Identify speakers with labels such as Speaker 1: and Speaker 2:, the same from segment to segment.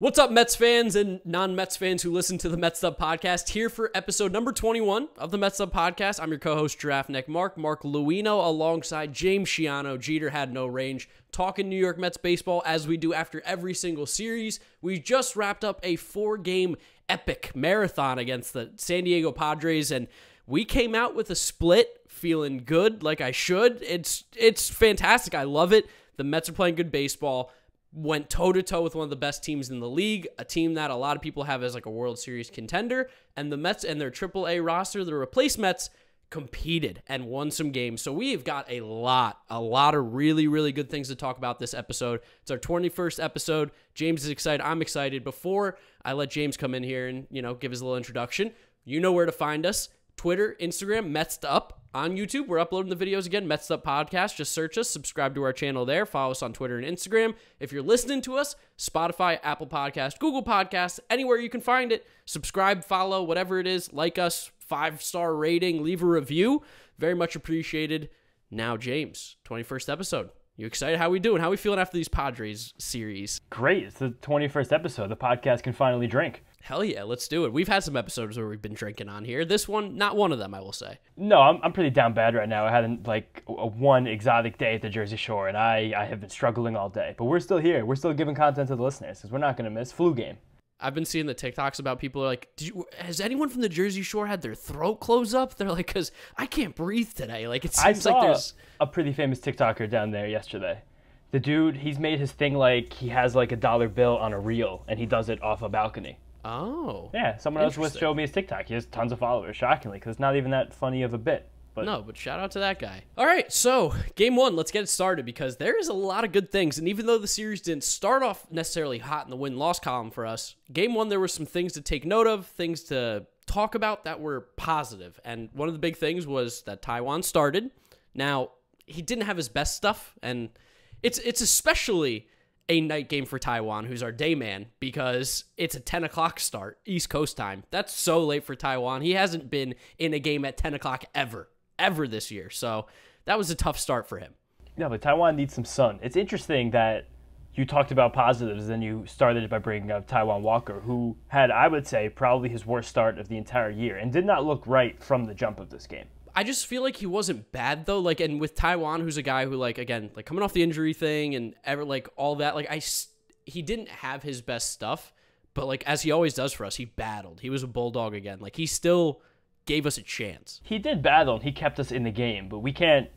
Speaker 1: What's up, Mets fans and non Mets fans who listen to the Mets Up podcast? Here for episode number 21 of the Mets Up podcast. I'm your co host, Giraffe Neck Mark, Mark Luino, alongside James Shiano. Jeter had no range. Talking New York Mets baseball as we do after every single series. We just wrapped up a four game epic marathon against the San Diego Padres, and we came out with a split feeling good like I should. It's, it's fantastic. I love it. The Mets are playing good baseball went toe to toe with one of the best teams in the league, a team that a lot of people have as like a World Series contender, and the Mets and their AAA roster, the replace Mets competed and won some games. So we've got a lot, a lot of really, really good things to talk about this episode. It's our 21st episode. James is excited. I'm excited. Before I let James come in here and, you know, give his little introduction, you know where to find us. Twitter, Instagram, Metsed Up. On YouTube, we're uploading the videos again, Metsed Up Podcast. Just search us, subscribe to our channel there, follow us on Twitter and Instagram. If you're listening to us, Spotify, Apple Podcast, Google Podcasts, anywhere you can find it, subscribe, follow, whatever it is, like us, five star rating, leave a review. Very much appreciated. Now, James, 21st episode. You excited? How we doing? How we feeling after these Padres series? Great.
Speaker 2: It's the 21st episode. The podcast can finally drink.
Speaker 1: Hell yeah, let's do it. We've had some episodes where we've been drinking on here. This one, not one of them, I will say.
Speaker 2: No, I'm, I'm pretty down bad right now. I had like a, one exotic day at the Jersey Shore, and I, I have been struggling all day. But we're still here. We're still giving content to the listeners because we're not going to miss flu game.
Speaker 1: I've been seeing the TikToks about people are like, you, has anyone from the Jersey Shore had their throat close up? They're like, because I can't breathe today. Like, it seems like there's.
Speaker 2: a pretty famous TikToker down there yesterday the dude he's made his thing like he has like a dollar bill on a reel and he does it off a balcony Oh. Yeah, someone else was showed me his TikTok. He has tons of followers, shockingly, because it's not even that funny of a bit.
Speaker 1: But no, but shout out to that guy. All right, so game one, let's get it started because there is a lot of good things. And even though the series didn't start off necessarily hot in the win loss column for us, game one, there were some things to take note of, things to talk about that were positive. And one of the big things was that Taiwan started. Now, he didn't have his best stuff, and it's it's especially a night game for Taiwan, who's our day man, because it's a 10 o'clock start, East Coast time. That's so late for Taiwan. He hasn't been in a game at 10 o'clock ever, ever this year. So that was a tough start for him. No, but
Speaker 2: Taiwan needs some sun. It's interesting that you talked about positives, then you started it by bringing up Taiwan Walker, who had, I would say, probably his worst start of the entire year and did not look right from the jump of this game.
Speaker 1: I just feel like he wasn't bad though. Like, and with Taiwan, who's a guy who, like, again, like coming off the injury thing and ever like all that, like, I he didn't have his best stuff, but like as he always does for us, he battled. He was a bulldog again. Like he still gave us a chance. He did battle and he kept us in the game, but we can't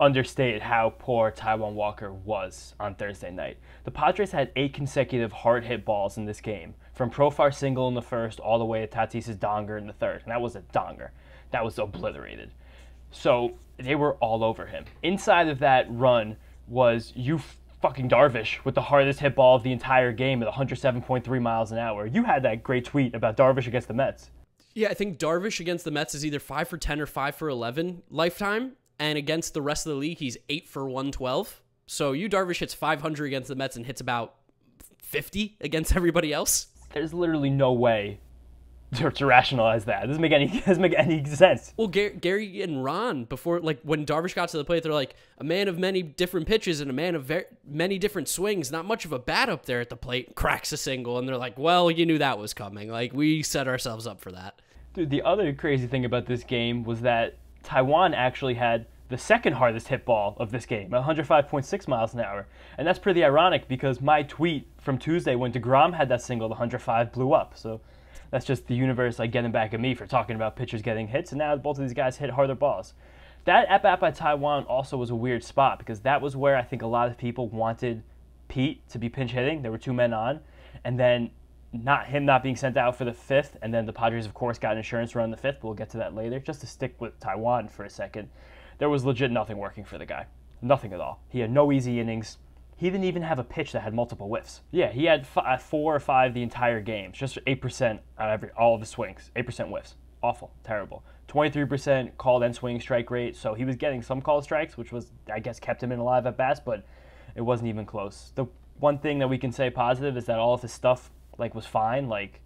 Speaker 1: understate
Speaker 2: how poor Taiwan Walker was on Thursday night. The Padres had eight consecutive hard hit balls in this game, from Profar single in the first all the way to Tatis' donger in the third, and that was a donger that was obliterated. So they were all over him. Inside of that run was you fucking Darvish with the hardest hit ball of the entire game at 107.3 miles an hour. You had that great tweet about Darvish against the Mets.
Speaker 1: Yeah, I think Darvish against the Mets is either 5 for 10 or 5 for 11 lifetime. And against the rest of the league, he's 8 for 112. So you Darvish hits 500 against the Mets and hits about 50 against everybody else. There's literally no way to, to, rationalize that. It doesn't make any doesn't make any sense. Well, Gar Gary and Ron before like when Darvish got to the plate, they're like a man of many different pitches and a man of many different swings. Not much of a bat up there at the plate. Cracks a single, and they're like, "Well, you knew that was coming. Like we set ourselves up for that." Dude, the other crazy
Speaker 2: thing about this game was that Taiwan actually had the second hardest hit ball of this game, 105.6 miles an hour. And that's pretty ironic because my tweet from Tuesday when DeGrom had that single, the 105 blew up. So that's just the universe like getting back at me for talking about pitchers getting hits, and now both of these guys hit harder balls. That at bat by Taiwan also was a weird spot because that was where I think a lot of people wanted Pete to be pinch hitting. There were two men on, and then not him not being sent out for the fifth, and then the Padres, of course, got an insurance run in the fifth. We'll get to that later. Just to stick with Taiwan for a second, there was legit nothing working for the guy. Nothing at all. He had no easy innings. He didn't even have a pitch that had multiple whiffs. Yeah, he had f- uh, four or five the entire game. Just eight percent of every all of the swings. Eight percent whiffs. Awful, terrible. 23% called and swing strike rate. So he was getting some called strikes, which was I guess kept him in alive at bats, but it wasn't even close. The one thing that we can say positive is that all of his stuff like was fine. Like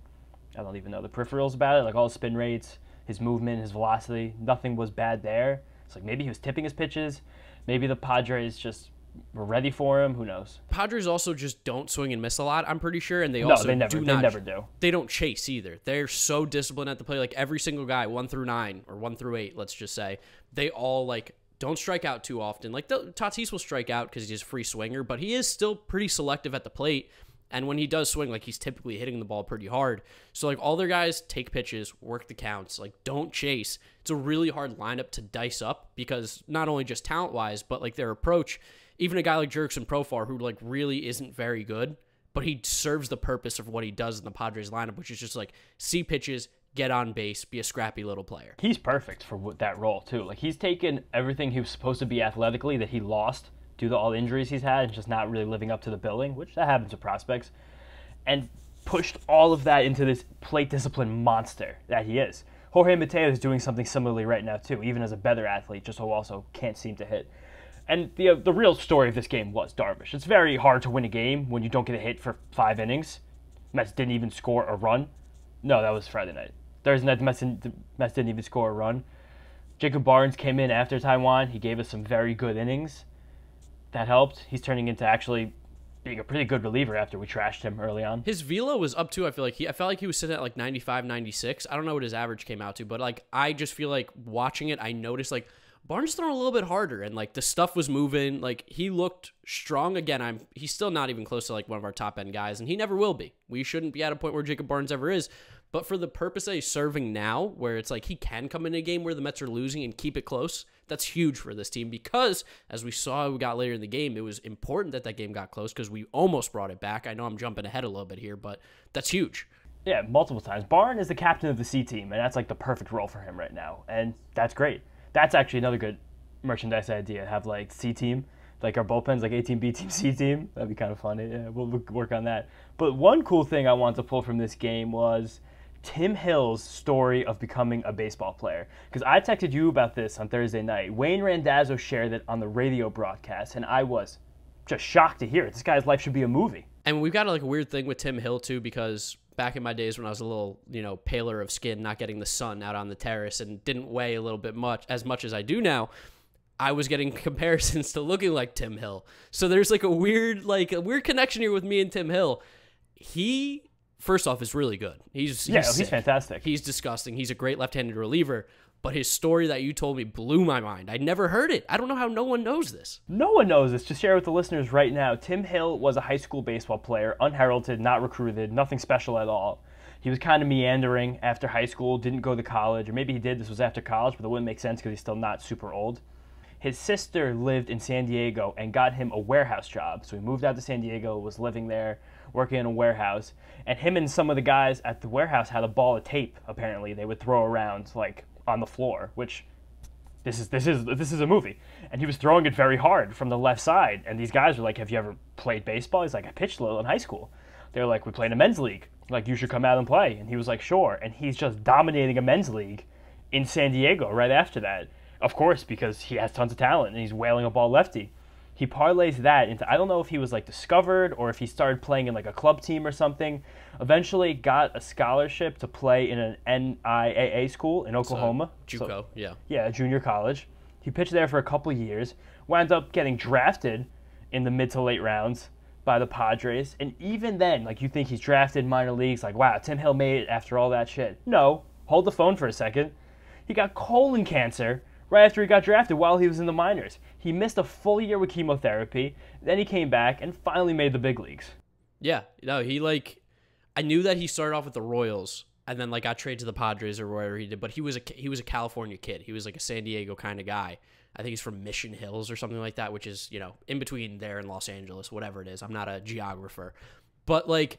Speaker 2: I don't even know the peripherals about it. Like all his spin rates, his movement, his velocity, nothing was bad there. It's like maybe he was tipping his pitches. Maybe the Padres just we're ready for him. Who knows?
Speaker 1: Padres also just don't swing and miss a lot. I'm pretty sure, and they no, also they never, do not. They never do. They don't chase either. They're so disciplined at the plate. Like every single guy, one through nine or one through eight, let's just say, they all like don't strike out too often. Like the, Tatis will strike out because he's a free swinger, but he is still pretty selective at the plate. And when he does swing, like he's typically hitting the ball pretty hard. So like all their guys take pitches, work the counts, like don't chase. It's a really hard lineup to dice up because not only just talent wise, but like their approach. Even a guy like and Profar, who like really isn't very good, but he serves the purpose of what he does in the Padres lineup, which is just like see pitches, get on base, be a scrappy little player.
Speaker 2: He's perfect for that role too. Like he's taken everything he was supposed to be athletically that he lost due to all the injuries he's had and just not really living up to the billing, which that happens to prospects, and pushed all of that into this plate discipline monster that he is. Jorge Mateo is doing something similarly right now too, even as a better athlete, just who also can't seem to hit. And the uh, the real story of this game was Darvish. It's very hard to win a game when you don't get a hit for five innings. Mets didn't even score a run. No, that was Friday night. Thursday night, the Mets didn't, the Mets didn't even score a run. Jacob Barnes came in after Taiwan. He gave us some very good innings that helped. He's turning into actually being a pretty good reliever after we trashed him early on. His
Speaker 1: velo was up to I feel like he I felt like he was sitting at like 95, 96. I don't know what his average came out to, but like I just feel like watching it, I noticed like Barnes throwing a little bit harder and like the stuff was moving. Like he looked strong again. I'm he's still not even close to like one of our top end guys and he never will be. We shouldn't be at a point where Jacob Barnes ever is, but for the purpose that he's serving now, where it's like he can come in a game where the Mets are losing and keep it close, that's huge for this team because, as we saw, we got later in the game, it was important that that game got close because we almost brought it back. I know I'm jumping ahead a little bit here, but that's huge.
Speaker 2: Yeah, multiple times. Barn is the captain of the C team, and that's like the perfect role for him right now, and that's great. That's actually another good merchandise idea. Have like C team, like our bullpens, like A team, B team, C team. That'd be kind of funny. Yeah, we'll work on that. But one cool thing I wanted to pull from this game was Tim Hill's story of becoming a baseball player. Because I texted you about this on Thursday night. Wayne Randazzo shared it on the radio broadcast, and I was just shocked to hear it. This guy's life should be a movie.
Speaker 1: And we've got like a weird thing with Tim Hill too, because back in my days when I was a little, you know, paler of skin, not getting the sun out on the terrace, and didn't weigh a little bit much as much as I do now. I was getting comparisons to looking like Tim Hill. So there's like a weird, like a weird connection here with me and Tim Hill. He first off is really good. He's, he's yeah, sick. he's fantastic. He's disgusting. He's a great left-handed reliever. But his story that you told me blew my mind. I never heard it. I don't know how no one knows this. No
Speaker 2: one knows this. To share with the listeners right now, Tim Hill was a high school baseball player, unheralded, not recruited, nothing special at all. He was kind of meandering after high school, didn't go to college, or maybe he did. This was after college, but it wouldn't make sense because he's still not super old. His sister lived in San Diego and got him a warehouse job. So he moved out to San Diego, was living there, working in a warehouse, and him and some of the guys at the warehouse had a ball of tape. Apparently, they would throw around like on the floor, which this is this is this is a movie, and he was throwing it very hard from the left side, and these guys were like, "Have you ever played baseball?" He's like, "I pitched a little in high school." They were like, "We played in a men's league. Like, you should come out and play." And he was like, "Sure," and he's just dominating a men's league in San Diego right after that. Of course, because he has tons of talent and he's wailing a ball lefty he parlays that into I don't know if he was like discovered or if he started playing in like a club team or something. Eventually got a scholarship to play in an NIAA school in Oklahoma. So, JUCO, so, yeah. Yeah, junior college. He pitched there for a couple years, wound up getting drafted in the mid to late rounds by the Padres. And even then, like you think he's drafted minor leagues, like wow, Tim Hill made it after all that shit. No, hold the phone for a second. He got colon cancer right after he got drafted while he was in the minors. He missed a full year with chemotherapy, then he came back and finally made the big leagues.
Speaker 1: Yeah, no, he like I knew that he started off with the Royals and then like got traded to the Padres or whatever he did, but he was a he was a California kid. He was like a San Diego kind of guy. I think he's from Mission Hills or something like that, which is, you know, in between there and Los Angeles, whatever it is. I'm not a geographer. But like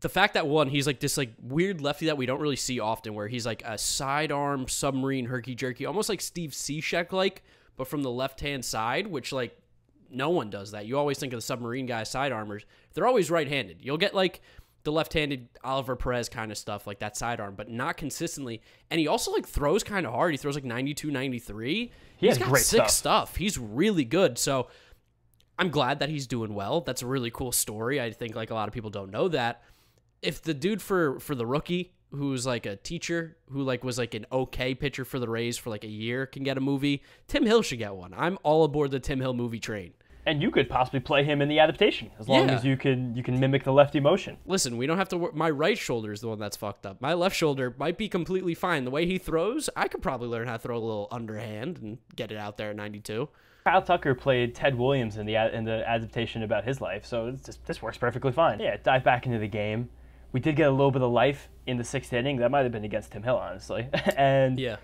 Speaker 1: the fact that one, he's like this like weird lefty that we don't really see often, where he's like a sidearm submarine herky jerky, almost like Steve Seashack like, but from the left hand side, which like no one does that. You always think of the submarine guy sidearmers. They're always right handed. You'll get like the left handed Oliver Perez kind of stuff, like that sidearm, but not consistently. And he also like throws kind of hard. He throws like 92, 93. He has great sick stuff. stuff. He's really good. So I'm glad that he's doing well. That's a really cool story. I think like a lot of people don't know that if the dude for for the rookie who's like a teacher who like was like an okay pitcher for the Rays for like a year can get a movie, Tim Hill should get one. I'm all aboard the Tim Hill movie train. And you could possibly play him in the adaptation as long yeah. as
Speaker 2: you can you can mimic the lefty motion.
Speaker 1: Listen, we don't have to. My right shoulder is the one that's fucked up. My left shoulder might be completely fine. The way he throws, I could probably learn how to throw a little underhand and get it out there at 92. Kyle Tucker
Speaker 2: played Ted Williams in the in the adaptation about his life, so this works perfectly fine. Yeah, dive back into the game we did get a little bit of life in the sixth inning. That might have been against Tim Hill, honestly. and yeah.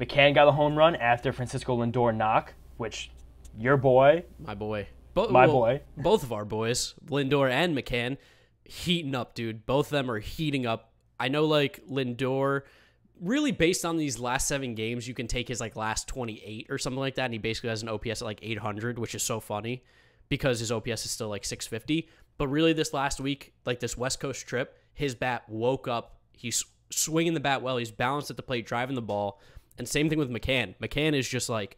Speaker 2: McCann got a home run after Francisco Lindor knock, which your boy,
Speaker 1: my boy, Bo- my well, boy, both of our boys, Lindor and McCann, heating up, dude. Both of them are heating up. I know, like Lindor, really based on these last seven games, you can take his like last twenty eight or something like that, and he basically has an OPS at like eight hundred, which is so funny because his OPS is still like six fifty. But really, this last week, like this West Coast trip, his bat woke up. He's swinging the bat well. He's balanced at the plate, driving the ball. And same thing with McCann. McCann is just like,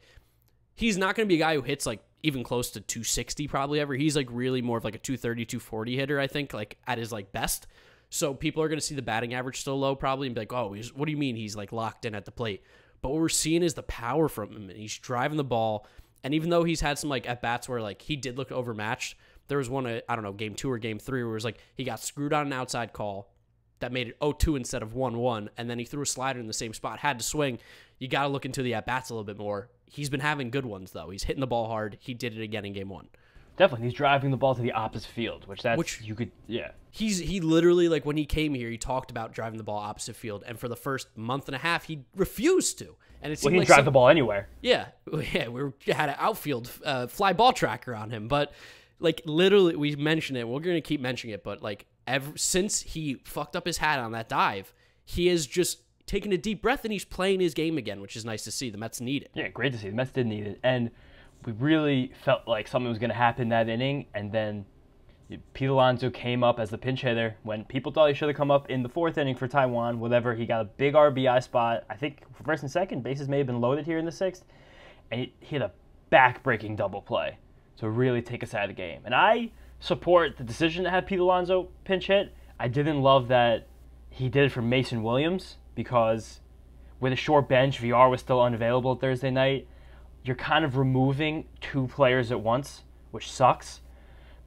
Speaker 1: he's not going to be a guy who hits like even close to 260 probably ever. He's like really more of like a 230, 240 hitter, I think, like at his like best. So people are going to see the batting average still low probably and be like, oh, what do you mean he's like locked in at the plate? But what we're seeing is the power from him and he's driving the ball. And even though he's had some like at bats where like he did look overmatched, there was one, uh, I don't know, game two or game three, where it was like he got screwed on an outside call that made it 0 2 instead of 1 1. And then he threw a slider in the same spot, had to swing. You got to look into the at bats a little bit more. He's been having good ones, though. He's hitting the ball hard. He did it again in game one.
Speaker 2: Definitely, he's driving the ball to the opposite field, which that's which, you could yeah.
Speaker 1: He's he literally like when he came here, he talked about driving the ball opposite field, and for the first month and a half, he refused to. And it's well, he like drive some, the ball anywhere. Yeah, yeah, we had an outfield uh, fly ball tracker on him, but like literally we mentioned it. We're gonna keep mentioning it, but like ever since he fucked up his hat on that dive, he is just taking a deep breath and he's playing his game again, which is nice to see. The Mets need it. Yeah,
Speaker 2: great to see. The Mets did need it, and we really felt like something was gonna happen that inning, and then Pete Alonso came up as the pinch hitter when people thought he should have come up in the fourth inning for Taiwan. Whatever, he got a big RBI spot. I think first and second bases may have been loaded here in the sixth, and he hit a backbreaking double play to really take us out of the game. And I support the decision to have Pete Alonso pinch hit. I didn't love that he did it for Mason Williams because with a short bench, VR was still unavailable Thursday night. You're kind of removing two players at once, which sucks.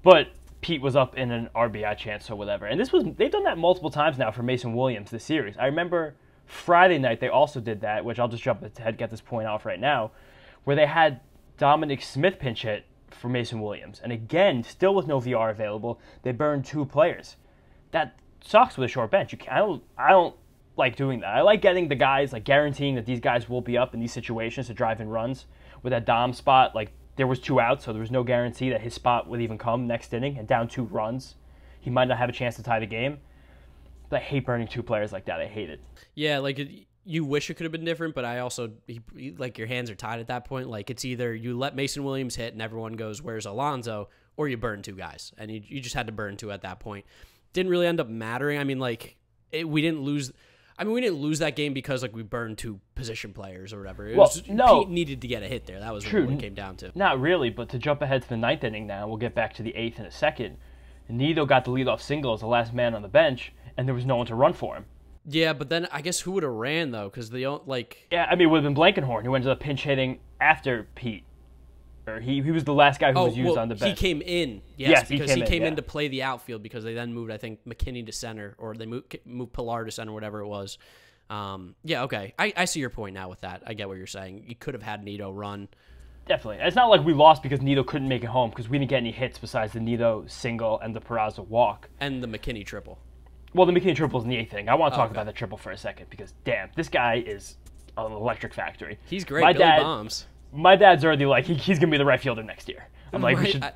Speaker 2: But Pete was up in an RBI chance or whatever. And this was they've done that multiple times now for Mason Williams this series. I remember Friday night they also did that, which I'll just jump ahead get this point off right now, where they had Dominic Smith pinch hit for Mason Williams. And again, still with no VR available, they burned two players. That sucks with a short bench. You can, I don't I don't like doing that. I like getting the guys like guaranteeing that these guys will be up in these situations to drive in runs. With that Dom spot, like there was two outs, so there was no guarantee that his spot would even come next inning. And down two runs, he might not have a chance to tie the game. But I hate burning two players like that. I hate it.
Speaker 1: Yeah, like it, you wish it could have been different, but I also he, like your hands are tied at that point. Like it's either you let Mason Williams hit and everyone goes, "Where's Alonzo?" or you burn two guys, and you you just had to burn two at that point. Didn't really end up mattering. I mean, like it, we didn't lose. I mean, we didn't lose that game because like we burned two position players or whatever. It well, was, no, Pete needed to get a hit there. That was True. what it came down to. Not really, but to
Speaker 2: jump ahead to the ninth inning now, we'll get back to the eighth in a second. Nido got the leadoff single as the last man on the bench, and there was no one to run for him.
Speaker 1: Yeah, but then I guess who would have ran though? Because they don't like. Yeah, I mean, it would have been Blankenhorn who ended up pinch hitting after Pete. Or he he was the
Speaker 2: last guy who oh, was used well, on the bench. He came in, yes, yes because he came, he came in, in yeah.
Speaker 1: to play the outfield because they then moved I think McKinney to center or they moved moved Pilar to center, whatever it was. Um, yeah, okay, I, I see your point now with that. I get what you're saying. You could have had Nito run. Definitely,
Speaker 2: it's not like we lost because Nito couldn't make it home because we didn't get any hits besides the Nito single and the Peraza walk
Speaker 1: and the McKinney triple
Speaker 2: well, the McKinney triple is the A thing. I want to oh, talk oh, okay. about the
Speaker 1: triple for a second because
Speaker 2: damn, this guy is an electric factory. He's great. My Billy dad bombs. My dad's already like he, he's gonna be the right fielder next year.
Speaker 1: I'm like, my, we should. I,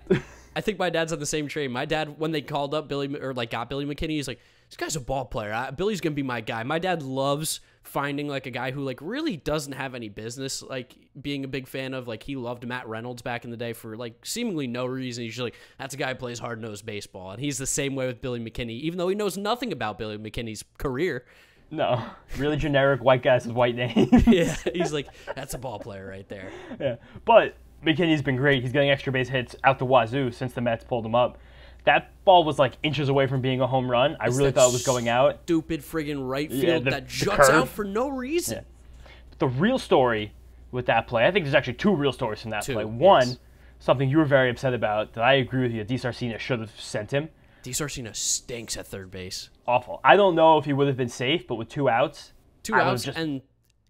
Speaker 1: I, think my dad's on the same train. My dad, when they called up Billy or like got Billy McKinney, he's like, this guy's a ball player. I, Billy's gonna be my guy. My dad loves finding like a guy who like really doesn't have any business like being a big fan of. Like he loved Matt Reynolds back in the day for like seemingly no reason. He's like, that's a guy who plays hard nosed baseball. And he's the same way with Billy McKinney, even though he knows nothing about Billy McKinney's career. No, really generic
Speaker 2: white guys with white names. yeah, he's like,
Speaker 1: that's a ball player right there. Yeah,
Speaker 2: but McKinney's been great. He's getting extra base hits out the wazoo since the Mets pulled him up that ball was like inches away from being a home run. I it's really thought it was going out.
Speaker 1: Stupid friggin' right field yeah, the, that juts out for no reason.
Speaker 2: Yeah. The real story with that play, I think there's actually two real stories from that two, play. One, yes. something you were very upset about that I agree with you. DeSarcina should have sent him. DeSarcina stinks at third
Speaker 1: base. Awful. I don't know if he would have been safe, but with two outs, two I outs, just... and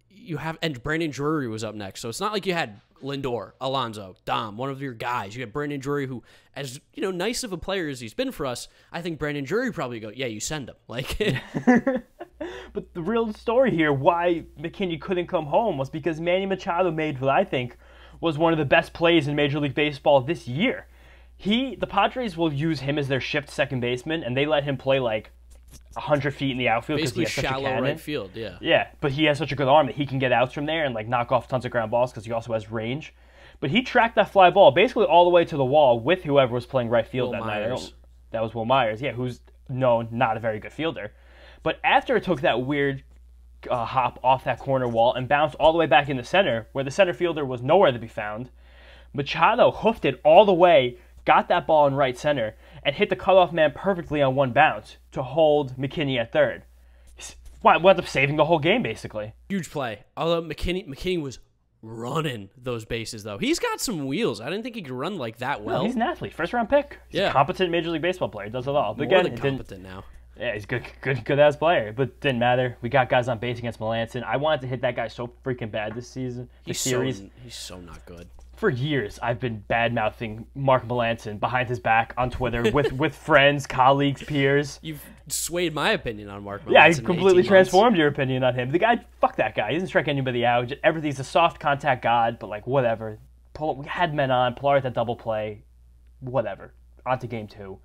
Speaker 1: you have and Brandon Drury was up next, so it's not like you had Lindor, Alonso, Dom, one of your guys. You got Brandon Drury, who, as you know, nice of a player as he's been for us, I think Brandon Drury probably go, yeah, you send him. Like,
Speaker 2: but the real story here, why McKinney couldn't come home, was because Manny Machado made what I think was one of the best plays in Major League Baseball this year. He, the Padres will use him as their shift second baseman, and they let him play like hundred feet in the outfield because he has such a cannon. Right
Speaker 1: field, yeah. Yeah,
Speaker 2: but he has such a good arm that he can get outs from there and like knock off tons of ground balls because he also has range. But he tracked that fly ball basically all the way to the wall with whoever was playing right field Will that Myers. night. that was Will Myers, yeah, who's known not a very good fielder. But after it took that weird uh, hop off that corner wall and bounced all the way back in the center, where the center fielder was nowhere to be found, Machado hoofed it all the way, got that ball in right center, and hit the cutoff man perfectly on one bounce
Speaker 1: to hold McKinney at third. Why wound up saving the whole game basically. Huge play. Although McKinney McKinney was running those bases though. He's got some wheels. I didn't think he could run like that well. No, he's an athlete, first round pick. He's yeah. a competent major league baseball player. Does it all. But More again, than competent now.
Speaker 2: Yeah, he's good, good, good ass player, but didn't matter. We got guys on base against Melanson. I wanted to hit that guy so freaking bad this season, this he's series. So,
Speaker 1: he's so not good
Speaker 2: for years I've been bad mouthing Mark Melanson behind his back on Twitter with with friends, colleagues, peers. You've
Speaker 1: swayed my opinion on Mark. Melanson yeah, he's completely transformed months. your
Speaker 2: opinion on him. The guy, fuck that guy. He doesn't strike anybody out. Everything's a soft contact god, but like whatever. Pull, we had men on. Pilar at that double play, whatever. On to game two,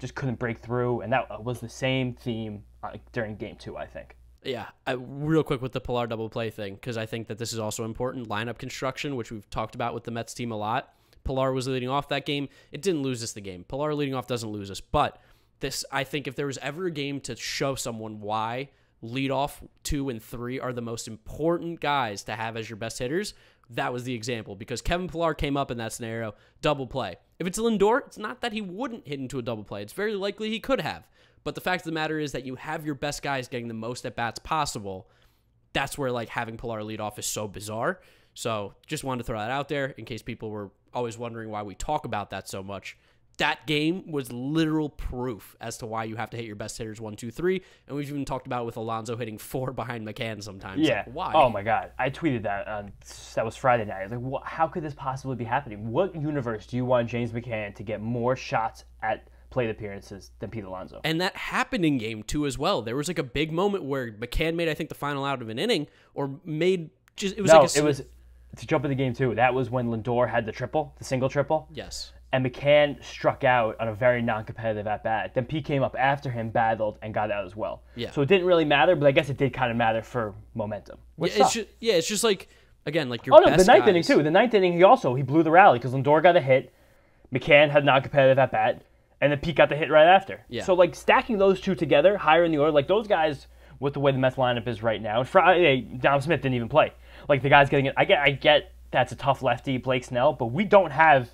Speaker 2: just couldn't break through, and that uh, was the same theme uh, during game two. I think.
Speaker 1: Yeah, I, real quick with the Pilar double play thing, because I think that this is also important. Lineup construction, which we've talked about with the Mets team a lot. Pilar was leading off that game. It didn't lose us the game. Pilar leading off doesn't lose us. But this, I think, if there was ever a game to show someone why leadoff two and three are the most important guys to have as your best hitters, that was the example because Kevin Pilar came up in that scenario, double play. If it's Lindor, it's not that he wouldn't hit into a double play. It's very likely he could have. But the fact of the matter is that you have your best guys getting the most at bats possible. That's where like having Pilar lead off is so bizarre. So just wanted to throw that out there in case people were always wondering why we talk about that so much. That game was literal proof as to why you have to hit your best hitters one, two, three. And we've even talked about with Alonzo hitting four behind McCann sometimes. Yeah. Like, why? Oh my God.
Speaker 2: I tweeted that on that was Friday night. I was like, how could this possibly be happening? What universe do you want James McCann to get more shots at plate appearances than Pete Alonso.
Speaker 1: And that happened in game two as well. There was like a big moment where McCann made, I think, the final out of an inning or made just, it was no, like a, it was
Speaker 2: to jump in the game too. That was when Lindor had the triple, the single triple. Yes. And McCann struck out on a very non-competitive at bat. Then Pete came up after him, battled, and got out as well. Yeah. So it didn't really matter, but I guess it did kind of matter for momentum. Yeah it's, just,
Speaker 1: yeah, it's just like again, like your. Oh no, the ninth guys. inning too.
Speaker 2: The ninth inning, he also he blew the rally because Lindor got a hit. McCann had non-competitive at bat and then Pete got the hit right after. Yeah. So like stacking those two together higher in the order, like those guys with the way the Mets lineup is right now. Friday, Dom Smith didn't even play. Like the guy's getting it. I get, I get that's a tough lefty, Blake Snell, but we don't have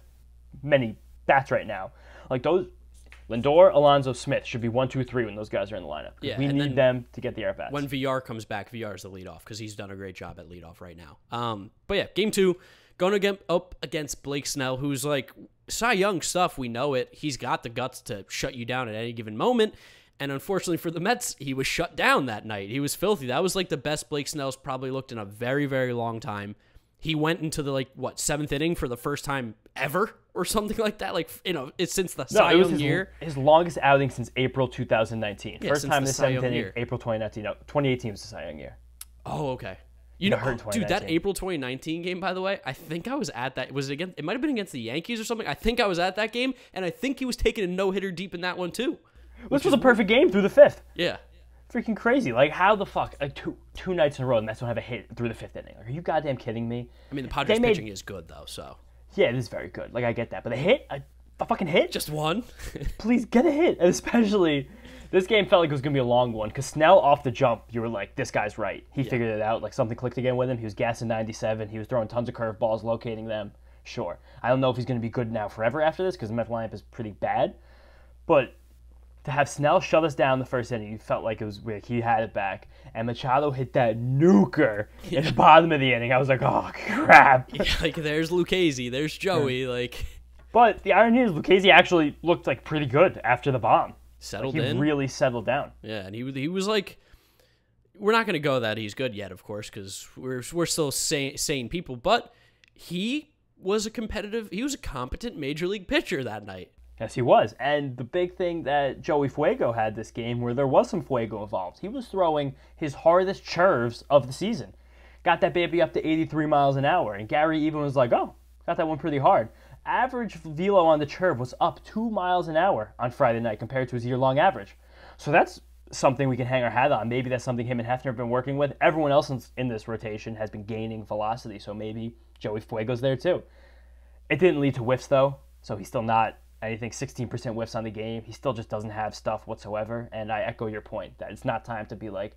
Speaker 2: many bats right now. Like those, Lindor, Alonzo, Smith should be one, two, three
Speaker 1: when those guys are in the lineup. Yeah, we need them to get the air bats. When VR comes back, VR is the leadoff because he's done a great job at leadoff right now. Um, but yeah, game two going to get up against Blake Snell, who's like Cy Young stuff. We know it. He's got the guts to shut you down at any given moment. And unfortunately for the Mets, he was shut down that night. He was filthy. That was like the best Blake Snell's probably looked in a very, very long time. He went into the like what seventh inning for the first time ever or something like that. Like you know, it's since the no, Cy Young his, year.
Speaker 2: His longest outing since April 2019. Yeah, first time in the seventh inning, year. April 2019. No, 2018 was the Cy Young year. Oh, okay. You know, heard dude, that April
Speaker 1: 2019 game, by the way, I think I was at that. Was it against? It might have been against the Yankees or something. I think I was at that game, and I think he was taking a no hitter deep in that one too. Which, was a perfect game through the fifth. Yeah,
Speaker 2: freaking crazy. Like how the fuck like two two nights in a row, and that's don't have a hit through the fifth inning. Like, are you goddamn kidding me? I mean, the Padres pitching
Speaker 1: is good though, so
Speaker 2: yeah, it is very good. Like I get that, but a hit, a, a fucking hit, just one. please get a hit, especially this game felt like it was gonna be a long one because Snell off the jump, you were like, this guy's right. He yeah. figured it out. Like something clicked again with him. He was gassing 97. He was throwing tons of curveballs, locating them. Sure, I don't know if he's gonna be good now forever after this because the Mets lineup is pretty bad, but to have Snell shut us down the first inning, you felt like it was like he had it back. And Machado hit that nuker yeah. at the bottom of the inning. I was like, oh crap.
Speaker 1: Yeah, like there's Lucchese, there's Joey, like.
Speaker 2: But the irony is, Lucchese actually looked like pretty good after the bomb settled like he in. really settled
Speaker 1: down. Yeah, and he he was like, we're not going to go that he's good yet, of course, because we're we're still sane, sane people. But he was a competitive. He was a competent major league pitcher that night. Yes, he was. And the big thing that Joey Fuego had this
Speaker 2: game, where there was some Fuego involved, he was throwing his hardest chervs of the season. Got that baby up to 83 miles an hour, and Gary even was like, "Oh, got that one pretty hard." average velo on the curve was up two miles an hour on Friday night compared to his year long average. So that's something we can hang our hat on. Maybe that's something him and Hefner have been working with. Everyone else in, this rotation has been gaining velocity, so maybe Joey Fuego's there too. It didn't lead to whiffs though, so he's still not anything 16% whiffs on the game. He still just doesn't have stuff whatsoever. And I echo your point that it's not time to be like,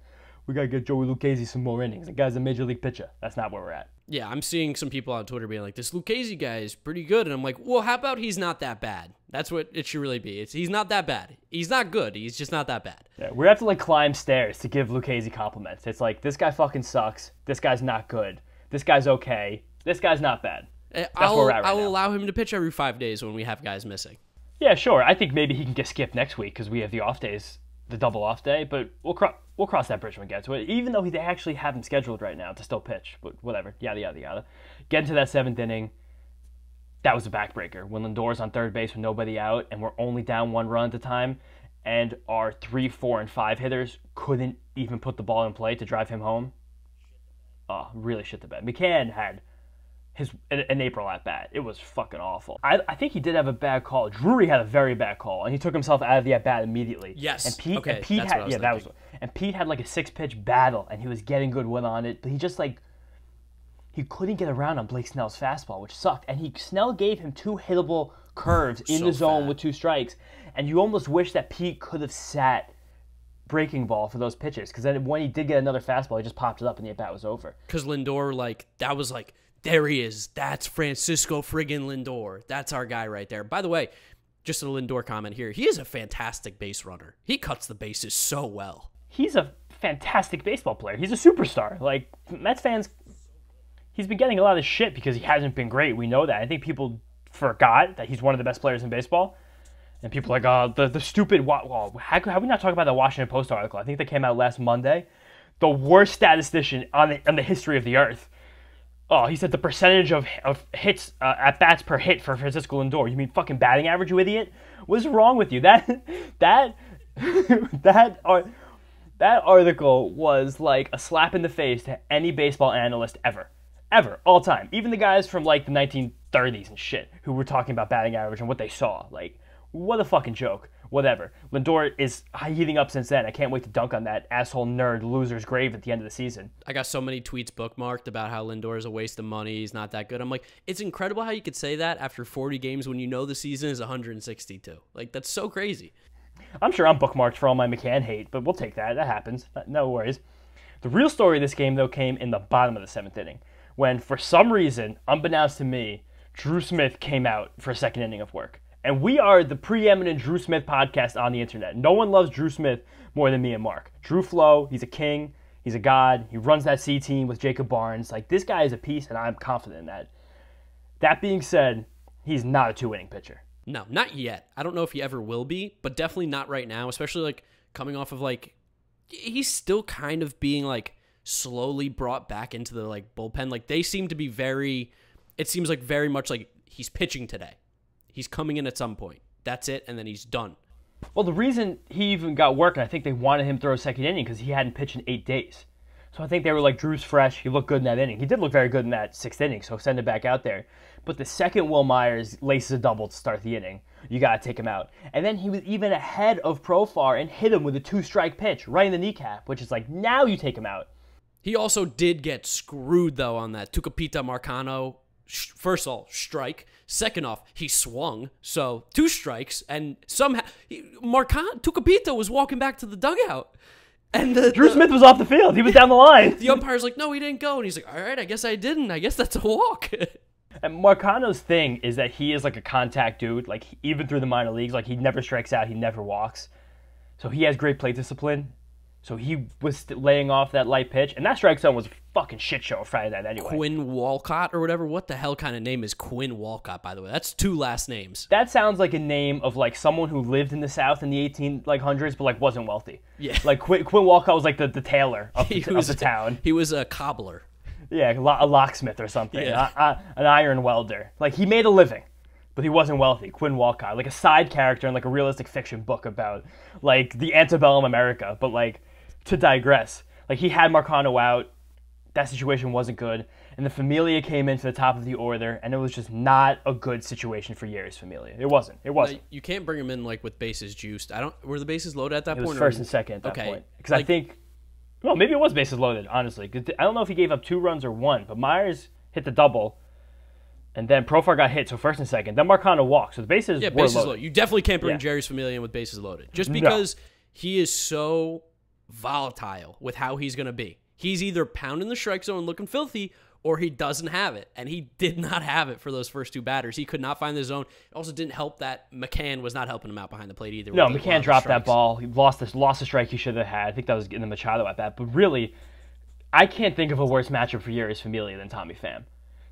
Speaker 2: we got to get Joey Lucchese some more innings. The guy's a major league pitcher. That's not where we're at.
Speaker 1: Yeah, I'm seeing some people on Twitter being like, this Lucchese guy is pretty good. And I'm like, well, how about he's not that bad? That's what it should really be. It's, he's not that bad. He's not good. He's just not that bad.
Speaker 2: Yeah, we have to like climb stairs to give Lucchese compliments. It's like, this guy fucking sucks. This guy's not good. This guy's okay. This guy's not bad. Eh, That's I'll, where we're at right I'll
Speaker 1: now. allow him to pitch every five days when we have guys missing.
Speaker 2: Yeah, sure. I think maybe he can get skipped next week because we have the off days, the double off day, but we'll cross we'll cross that bridge when we get to it. Even though they actually have him scheduled right now to still pitch, but whatever, yada yada yada. Get into that seventh inning. That was a backbreaker when Lindor's on third base with nobody out, and we're only down one run at the time, and our three, four, and five hitters couldn't even put the ball in play to drive him home. Oh, really shit the bed. McCann had his an April at bat. It was fucking awful. I, I think he did have a bad call. Drury had a very bad call, and he took himself out of the at bat immediately. Yes. And Pete, okay, and Pete had yeah, thinking. that was and Pete had like a six pitch battle, and he was getting good wood on it, but he just like he couldn't get around on Blake Snell's fastball, which sucked. And he Snell gave him two hittable curves in so the zone fat. with two strikes, and you almost wish that Pete could have sat breaking ball for those pitches because then when he did get another fastball, he just popped it up and the at bat was over.
Speaker 1: Because Lindor, like that was like there he is. That's Francisco friggin' Lindor. That's our guy right there. By the way, just a Lindor comment here. He is a fantastic base runner. He cuts the bases so well. He's a fantastic baseball player. He's a superstar. Like Mets fans,
Speaker 2: he's been getting a lot of shit because he hasn't been great. We know that. I think people forgot that he's one of the best players in baseball. And people are like, oh, the, the stupid, well, how, how we not talk about the Washington Post article? I think that came out last Monday. The worst statistician on the, on the history of the earth Oh, he said the percentage of, of hits uh, at bats per hit for Francisco Lindor. You mean fucking batting average, you idiot? What's wrong with you? That that that are that article was like a slap in the face to any baseball analyst ever, ever, all time. Even the guys from like the 1930s and shit who were talking about batting average and what they saw. Like, what a fucking joke whatever. Lindor is heating up since then. I can't wait to dunk on that asshole nerd loser's grave at the end of the season.
Speaker 1: I got so many tweets bookmarked about how Lindor is a waste of money. He's not that good. I'm like, it's incredible how you could say that after 40 games when you know the season is 162. Like, that's so crazy.
Speaker 2: I'm sure I'm bookmarked for all my McCann hate, but we'll take that. That happens. No worries. The real story of this game, though, came in the bottom of the seventh inning when, for some reason, unbeknownst to me, Drew Smith came out for a second inning of work and we are the preeminent Drew Smith podcast on the internet. No one loves Drew Smith more than me and Mark. Drew Flo, he's a king, he's a god. He runs that C team with Jacob Barnes. Like this guy is a piece, and I'm confident in that. That being said, he's not a two winning pitcher.
Speaker 1: No, not yet. I don't know if he ever will be, but definitely not right now. Especially like coming off of like he's still kind of being like slowly brought back into the like bullpen. Like they seem to be very. It seems like very much like he's pitching today. He's coming in at some point. That's it, and then he's done. Well, the reason he even got work, I
Speaker 2: think they wanted him to throw a second inning because he hadn't pitched in eight days. So I think they were like, Drew's fresh. He looked good in that inning. He did look very good in that sixth inning, so send him back out there. But the second Will Myers laces a double to start the inning. You got to take him out. And then he was even ahead of Profar and hit him with a two
Speaker 1: strike pitch right in the kneecap, which is like, now you take him out. He also did get screwed, though, on that Tucapita Marcano first of all, strike. Second off, he swung. So two strikes, and somehow Marcon Tucapita was walking back to the dugout. And the, Drew the, Smith was off the field. He was down the line. The umpire's like, no, he didn't go. And he's like, all right, I guess I didn't. I guess that's a walk.
Speaker 2: And Marcano's thing is that he is like a contact dude. Like, even through the minor leagues, like, he never strikes out, he never walks. So he has great play discipline. So he was laying off that light pitch. And that strike zone was fucking shit show Friday night anyway. Quinn Walcott or whatever. What the hell kind of name is Quinn Walcott? By the way, that's two last names. That sounds like a name of like someone who lived in the South in the eighteen like hundreds, but like wasn't wealthy. Yeah, like Qu- Quinn Walcott was like the, the tailor of, the, was, of the town. He was a cobbler. Yeah, a locksmith or something. Yeah. A, a, an iron welder. Like he made a living but he wasn't wealthy. Quinn Walcott, like a side character in like a realistic fiction book about like the antebellum America. But like to digress, like he had Marcano out that situation wasn't good. And the Familia came into the top of the order, and it was just not a good situation for Yaris Familia. It wasn't. It wasn't.
Speaker 1: Now, you can't bring him in like with bases juiced. I don't. Were the bases loaded at that it point? first or... and second at that okay. point. Because like... I think,
Speaker 2: well, maybe it was bases loaded. Honestly, I don't know if he gave up two runs or one, but Myers hit the double. And then Profar got hit, so first and second. Then Marcano
Speaker 1: walked, so the bases yeah, bases loaded. loaded. You definitely can't bring yeah. Jerry's Familia in with bases loaded, just because no. he is so volatile with how he's going to be. He's either pounding the strike zone looking filthy or he doesn't have it. And he did not have it for those first two batters. He could not find the zone. It also didn't help that McCann was not helping him out behind the plate either. No, McCann dropped that ball.
Speaker 2: He lost this lost a strike he should have had. I think that was in the Machado at bat. But really, I can't think of a worse matchup for Yuri's Familia than Tommy Pham.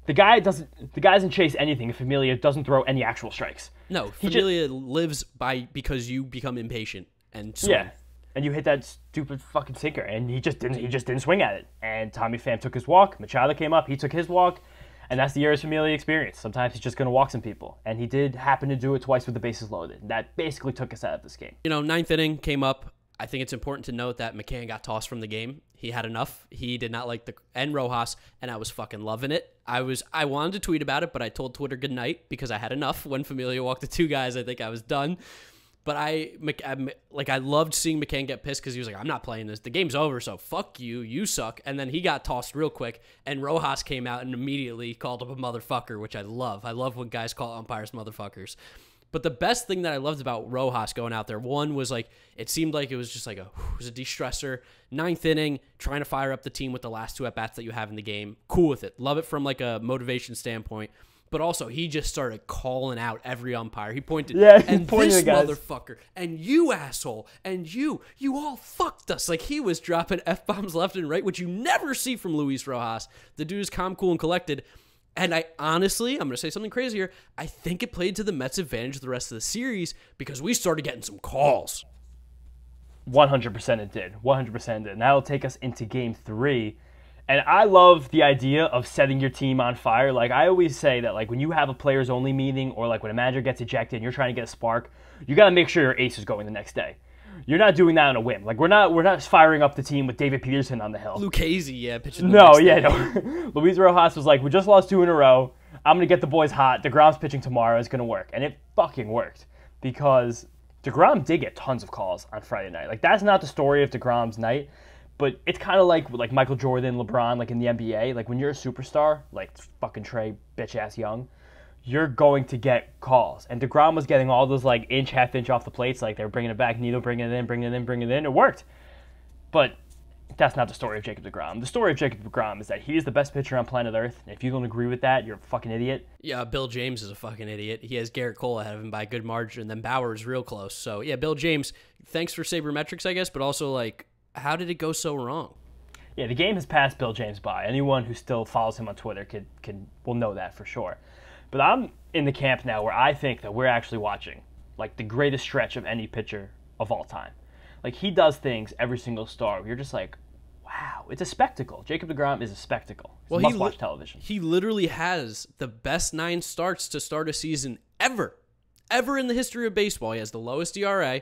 Speaker 2: The guy doesn't. The guy doesn't chase anything. if Familia doesn't throw any actual
Speaker 1: strikes. No, Familia just, lives by because you become impatient and swing. yeah
Speaker 2: and you hit that stupid fucking sinker, and he just didn't he just didn't swing at it. And Tommy Pham took his walk. Machado came up, he took his walk, and that's the Eras Familia experience. Sometimes he's just going to walk some people, and he did happen to do it twice with the bases loaded. And that basically took us out of this game.
Speaker 1: You know, ninth inning came up. I think it's important to note that McCann got tossed from the game. He had enough. He did not like the and Rojas, and I was fucking loving it. I was I wanted to tweet about it, but I told Twitter goodnight because I had enough. When Familia walked the two guys, I think I was done. But I, like, I loved seeing McCann get pissed because he was like, I'm not playing this. The game's over, so fuck you. You suck. And then he got tossed real quick, and Rojas came out and immediately called up a motherfucker, which I love. I love when guys call umpires motherfuckers. But the best thing that I loved about Rojas going out there, one was like, it seemed like it was just like a, it was a de-stressor. Ninth inning, trying to fire up the team with the last two at-bats that you have in the game. Cool with it. Love it from like a motivation standpoint but also he just started calling out every umpire. He pointed, yeah, he and pointed this motherfucker, and you asshole, and you, you all fucked us. Like he was dropping f bombs left and right, which you never see from Luis Rojas. The dude is calm, cool, and collected. And I honestly, I'm going to say something crazy here. I think it played to the Mets' advantage the rest of the series because we started getting some calls.
Speaker 2: 100% it did. 100% it did. And that'll take us into game three and I love the idea of setting your team on fire. Like I always say that like when you have a players only meeting or like when a manager gets ejected and you're trying to get a spark, you got to make sure your ace is going the next day. You're not doing that on a whim. Like we're not we're not firing up the team with David Peterson on the hill.
Speaker 1: Lucchese, yeah, pitching. no, yeah,
Speaker 2: no. Luis Rojas was like, we just lost two in a row. I'm gonna get the boys hot. Degrom's pitching tomorrow. is gonna work, and it fucking worked because Degrom did get tons of calls on Friday night. Like that's not the story of Degrom's night but it's kind of like like Michael Jordan, LeBron, like in the NBA. Like when you're a superstar, like fucking Trey, bitch ass Young, you're going to get calls. And Degrom was getting all those like inch, half inch off the plates. Like they were bringing it back, Needle bringing it in, bringing it in, bringing it in. It worked, but that's not the story of Jacob DeGrom. The story of Jacob DeGrom is that he is the best pitcher on planet Earth. If you don't agree with that, you're a fucking idiot.
Speaker 1: Yeah, Bill James is a fucking idiot. He has Garrett Cole ahead of him by a good margin, Then Bauer is real close. So, yeah, Bill James, thanks for sabermetrics, I guess, but also, like, how did it go so wrong? Yeah, the game has passed Bill James by. Anyone who still
Speaker 2: follows him on Twitter can can will know that for sure. But I'm in the camp now where I think that we're actually watching like the greatest stretch of any pitcher of all time. Like he does things every single star. You're just like, wow, it's a spectacle. Jacob Degrom is a spectacle. It's well, must-watch li-
Speaker 1: television. He literally has the best nine starts to start a season ever, ever in the history of baseball. He has the lowest ERA.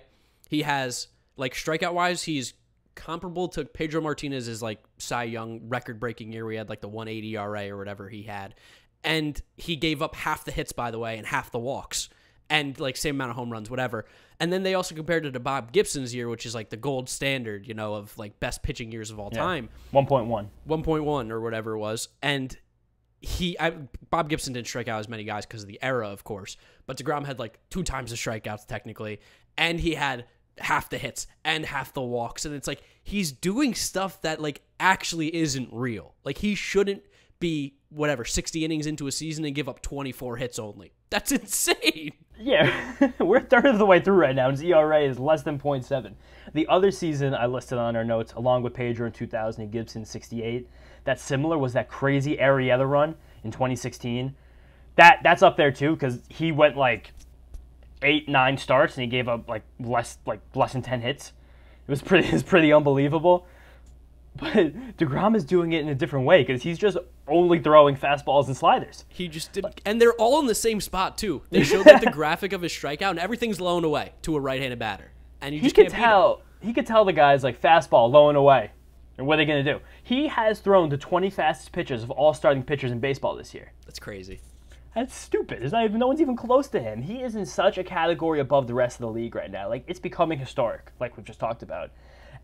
Speaker 1: He has like strikeout wise, he's comparable to Pedro Martinez's like Cy Young record breaking year. We had like the 180 RA or whatever he had. And he gave up half the hits, by the way, and half the walks and like same amount of home runs, whatever. And then they also compared it to Bob Gibson's year, which is like the gold standard, you know, of like best pitching years of all yeah. time. 1.1. 1.1 or whatever it was. And he, I, Bob Gibson didn't strike out as many guys because of the era, of course. But DeGrom had like two times the strikeouts technically. And he had half the hits and half the walks and it's like he's doing stuff that like actually isn't real like he shouldn't be whatever 60 innings into a season and give up 24 hits only that's insane yeah we're
Speaker 2: third of the way through right now and his era is less than 0.7 the other season i listed on our notes along with pedro in 2000 and gibson 68 that's similar was that crazy arietta run in 2016 that that's up there too because he went like eight, nine starts, and he gave up like less, like less than ten hits. It was pretty, it was pretty unbelievable. But Degrom is doing it in a different way because he's just
Speaker 1: only throwing fastballs and sliders. He just did, like, and they're all in the same spot too. They showed like the graphic of his strikeout, and everything's low and away to a right-handed batter, and you he just could tell. He could tell the guys like fastball, low and away, and what are they going to do? He has thrown the 20 fastest pitches of
Speaker 2: all starting pitchers in baseball this year. That's crazy. That's stupid. It's not even, no one's even close to him. He is in such a category above the rest of the league right now. Like, it's becoming historic, like we've just talked about.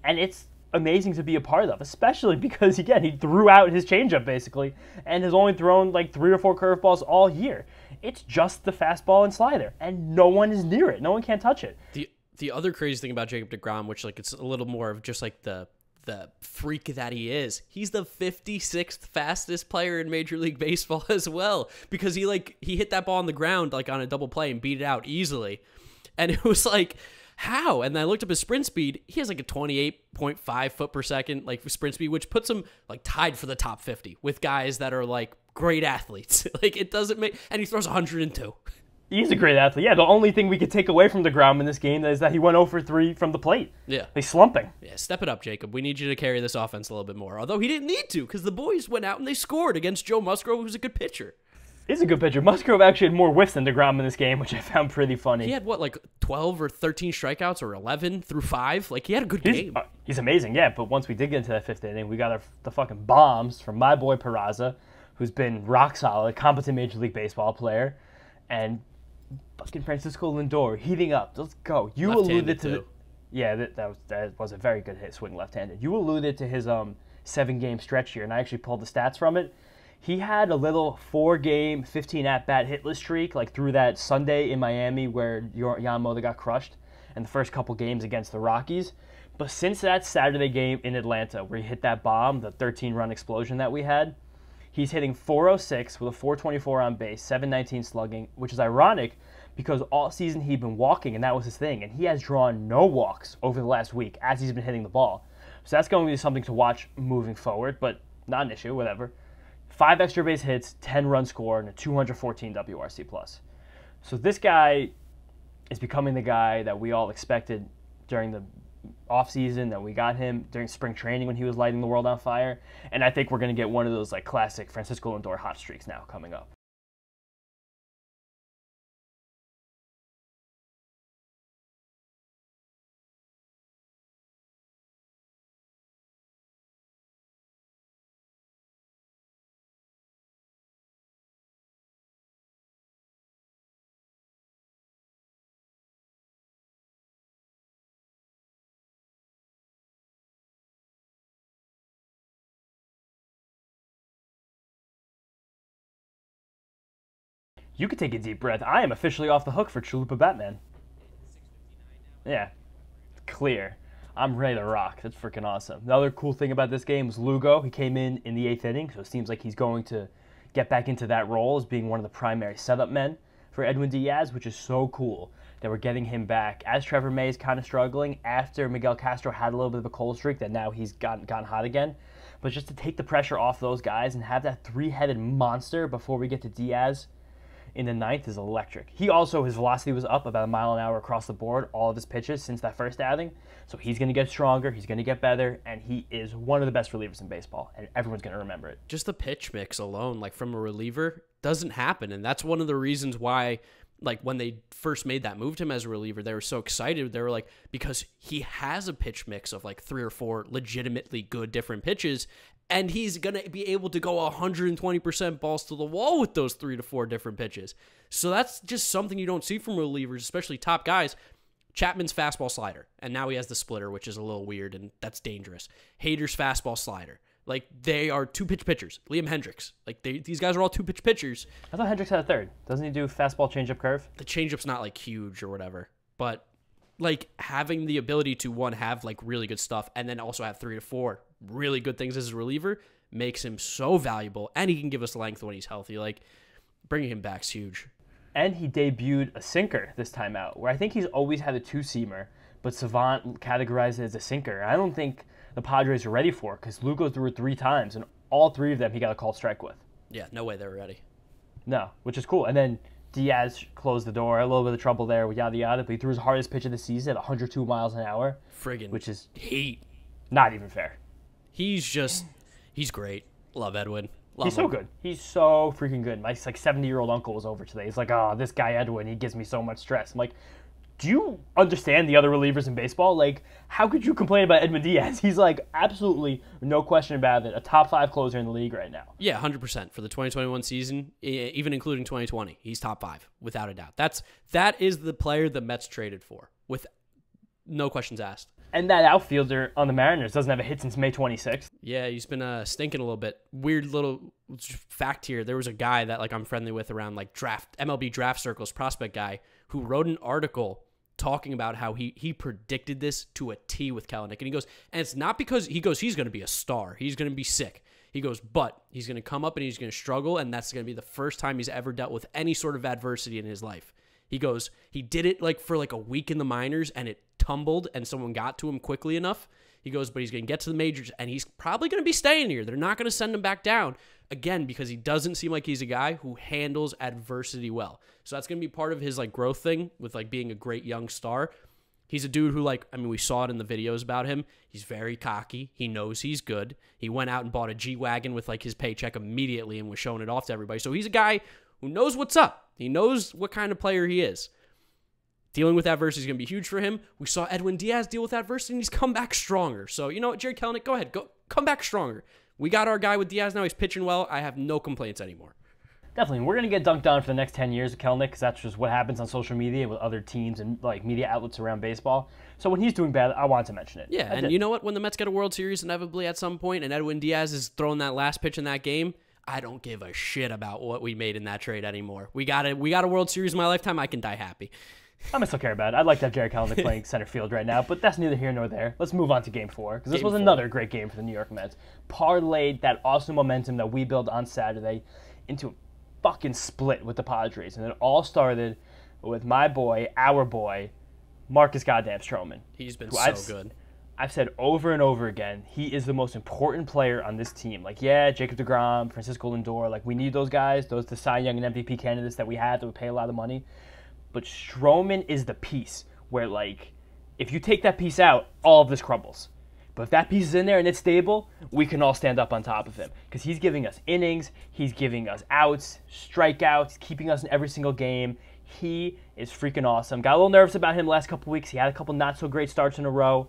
Speaker 2: And it's amazing to be a part of, especially because, again, he threw out his changeup basically and has only thrown like three or four curveballs all year. It's just the fastball and slider, and no one is near it. No one can touch it.
Speaker 1: The the other crazy thing about Jacob DeGrom, which like it's a little more of just like the the freak that he is, he's the 56th fastest player in Major League Baseball as well because he like he hit that ball on the ground like on a double play and beat it out easily. And it was like how? And I looked up his sprint speed. He has like a 28.5 foot per second like sprint speed which puts him like tied for the top 50 with guys that are like great athletes. like it doesn't make and he throws 102. He's a great
Speaker 2: athlete. Yeah, the only thing we could take away from the ground in this game is that he went over 3 from the plate. Yeah. He's slumping.
Speaker 1: Yeah, step it up, Jacob. We need you to carry this offense a little bit more. Although he didn't need to because the boys went out and they scored against Joe Musgrove, who's a good pitcher.
Speaker 2: He's a good pitcher. Musgrove actually had more whiffs than DeGrom in this game, which I found pretty funny. He had,
Speaker 1: what, like 12 or 13 strikeouts or 11 through 5? Like, he had a good he's, game. Uh,
Speaker 2: he's amazing, yeah. But once we did get into that fifth inning, we got our, the fucking bombs from my boy Peraza, who's been rock solid, competent Major League Baseball player. And Fucking Francisco Lindor heating up. Let's go. You alluded to, the, yeah, that, that was that was a very good hit swing left-handed. You alluded to his um seven game stretch here, and I actually pulled the stats from it. He had a little four game, 15 at bat hitless streak, like through that Sunday in Miami where Jan Moda got crushed, and the first couple games against the Rockies. But since that Saturday game in Atlanta where he hit that bomb, the 13 run explosion that we had, he's hitting 406 with a 424 on base, 719 slugging, which is ironic because all season he'd been walking and that was his thing, and he has drawn no walks over the last week as he's been hitting the ball. So that's going to be something to watch moving forward, but not an issue, whatever. Five extra base hits, 10 run score, and a 214 WRC plus. So this guy is becoming the guy that we all expected during the offseason that we got him during spring training when he was lighting the world on fire. And I think we're going to get one of those like classic Francisco Lindor hot streaks now coming up. You could take a deep breath. I am officially off the hook for Chalupa Batman. Yeah. Clear. I'm ready to rock. That's freaking awesome. The other cool thing about this game is Lugo. He came in in the eighth inning, so it seems like he's going to get back into that role as being one of the primary setup men for Edwin Diaz, which is so cool that we're getting him back. As Trevor May is kind of struggling after Miguel Castro had a little bit of a cold streak, that now he's gotten, gotten hot again. But just to take the pressure off those guys and have that three headed monster before we get to Diaz in the ninth is electric. He also, his velocity was up about a mile an hour across the board, all of his pitches since that first outing. So he's going to get stronger,
Speaker 1: he's going to get better, and he is one of the best relievers in baseball, and everyone's going to remember it. Just the pitch mix alone, like from a reliever, doesn't happen. And that's one of the reasons why, like, when they first made that move to him as a reliever, they were so excited. They were like, because he has a pitch mix of like three or four legitimately good different pitches, and he's going to be able to go 120% balls to the wall with those three to four different pitches. So that's just something you don't see from relievers, especially top guys. Chapman's fastball slider, and now he has the splitter, which is a little weird and that's dangerous. Hater's fastball slider. Like they are two pitch pitchers. Liam Hendricks. Like they, these guys are all two pitch pitchers. I thought Hendricks had a third. Doesn't he do fastball changeup curve? The changeup's not like huge or whatever, but like having the ability to one have like really good stuff and then also have three to four really good things as a reliever makes him so valuable, and he can give us length when he's healthy. Like bringing him back's huge.
Speaker 2: And he debuted a sinker this time out, where I think he's always had a two seamer, but Savant categorized it as a sinker. I don't think the Padres are ready for because Lugo threw it three times, and all three of them he got a call strike with.
Speaker 1: Yeah, no way they're ready.
Speaker 2: No, which is cool. And then Diaz closed the door, a little bit of trouble there, with yada yada. But he threw his hardest pitch of the season at 102 miles an hour, friggin', which is
Speaker 1: heat. Not even fair. He's just he's great. Love Edwin. Love he's him. so good.
Speaker 2: He's so freaking good. My like seventy year old uncle was over today. He's like, oh, this guy Edwin, he gives me so much stress. I'm like, do you understand the other relievers in baseball? Like, how could you complain about Edwin Diaz? He's like absolutely no question about it, a top five closer in the league right now.
Speaker 1: Yeah, hundred percent for the 2021 season, even including 2020, he's top five without a doubt. That's that is the player the Mets traded for, with no questions asked and that outfielder
Speaker 2: on the Mariners doesn't have a hit since May 26th.
Speaker 1: Yeah, he's been uh, stinking a little bit. Weird little fact here: there was a guy that like I'm friendly with around like draft MLB draft circles, prospect guy, who wrote an article talking about how he he predicted this to a T with Kalanick, and he goes, and it's not because he goes he's going to be a star, he's going to be sick. He goes, but he's going to come up and he's going to struggle, and that's going to be the first time he's ever dealt with any sort of adversity in his life. He goes, he did it like for like a week in the minors and it tumbled and someone got to him quickly enough. He goes, but he's going to get to the majors and he's probably going to be staying here. They're not going to send him back down again because he doesn't seem like he's a guy who handles adversity well. So that's going to be part of his like growth thing with like being a great young star. He's a dude who like I mean we saw it in the videos about him. He's very cocky. He knows he's good. He went out and bought a G-Wagon with like his paycheck immediately and was showing it off to everybody. So he's a guy who knows what's up. He knows what kind of player he is. Dealing with adversity is going to be huge for him. We saw Edwin Diaz deal with adversity, and he's come back stronger. So you know what, Jerry Kelnick, go ahead, go come back stronger. We got our guy with Diaz now. He's pitching well. I have no complaints anymore.
Speaker 2: Definitely. we're going to get dunked on for the next 10 years of Kelnick because that's just what happens on social media with other teams and like media outlets around baseball. So when he's doing bad, I wanted to mention it. Yeah. That's and it. you know
Speaker 1: what? When the Mets get a World Series inevitably at some point and Edwin Diaz is throwing that last pitch in that game, I don't give a shit about what we made in that trade anymore. We got it. We got a World Series in my lifetime. I can die happy.
Speaker 2: I'm still care about it. I'd like to have Jared Kelenic playing center field right now, but that's neither here nor there. Let's move on to game four, because this was four. another great game for the New York Mets. Parlayed that awesome momentum that we built on Saturday into a fucking split with the Padres. And it all started with my boy, our boy, Marcus Goddamn Stroman. He's been so I've, good. I've said over and over again, he is the most important player on this team. Like, yeah, Jacob DeGrom, Francisco Lindor, like we need those guys, those the Cy Young and MVP candidates that we had that would pay a lot of money. But Strowman is the piece where like if you take that piece out, all of this crumbles. But if that piece is in there and it's stable, we can all stand up on top of him because he's giving us innings, he's giving us outs, strikeouts, keeping us in every single game. He is freaking awesome. Got a little nervous about him last couple weeks. He had a couple not so great starts in a row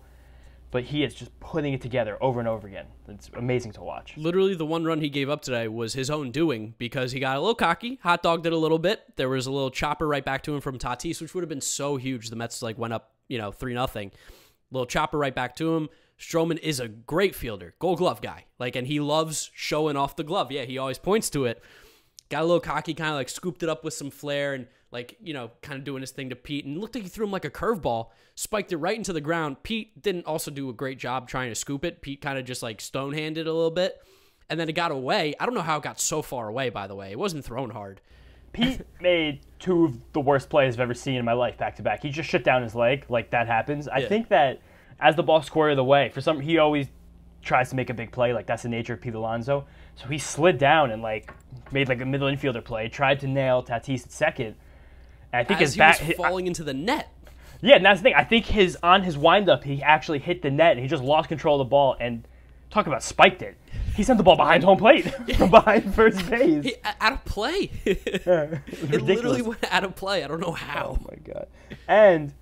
Speaker 2: but he is just putting it together over and over again. It's amazing to watch.
Speaker 1: Literally, the one run he gave up today was his own doing because he got a little cocky, hot dogged it a little bit. There was a little chopper right back to him from Tatis, which would have been so huge. The Mets like went up, you know, three nothing. Little chopper right back to him. Stroman is a great fielder, Gold Glove guy. Like, and he loves showing off the glove. Yeah, he always points to it. Got a little cocky, kind of like scooped it up with some flair and like, you know, kind of doing his thing to Pete and looked like he threw him like a curveball, spiked it right into the ground. Pete didn't also do a great job trying to scoop it. Pete kind of just like stone handed a little bit and then it got away. I don't know how it got so far away, by the way. It wasn't thrown hard.
Speaker 2: Pete made two of the worst plays I've ever seen in my life back to back. He just shut down his leg, like that happens. I yeah. think that as the ball squared away, for some, he always tries to make a big play. Like that's the nature of Pete Alonso. So he slid down and like made like a middle infielder play, tried to nail Tatis at second, and I think As his back hit, falling into the net. Yeah, and that's the thing. I think his on his windup, he actually hit the net and he just lost control of the ball and talk about spiked it. He sent the ball behind home plate from behind first
Speaker 1: base. He, out of play. yeah, it, it literally went out of play. I don't know how. Oh my
Speaker 2: god. And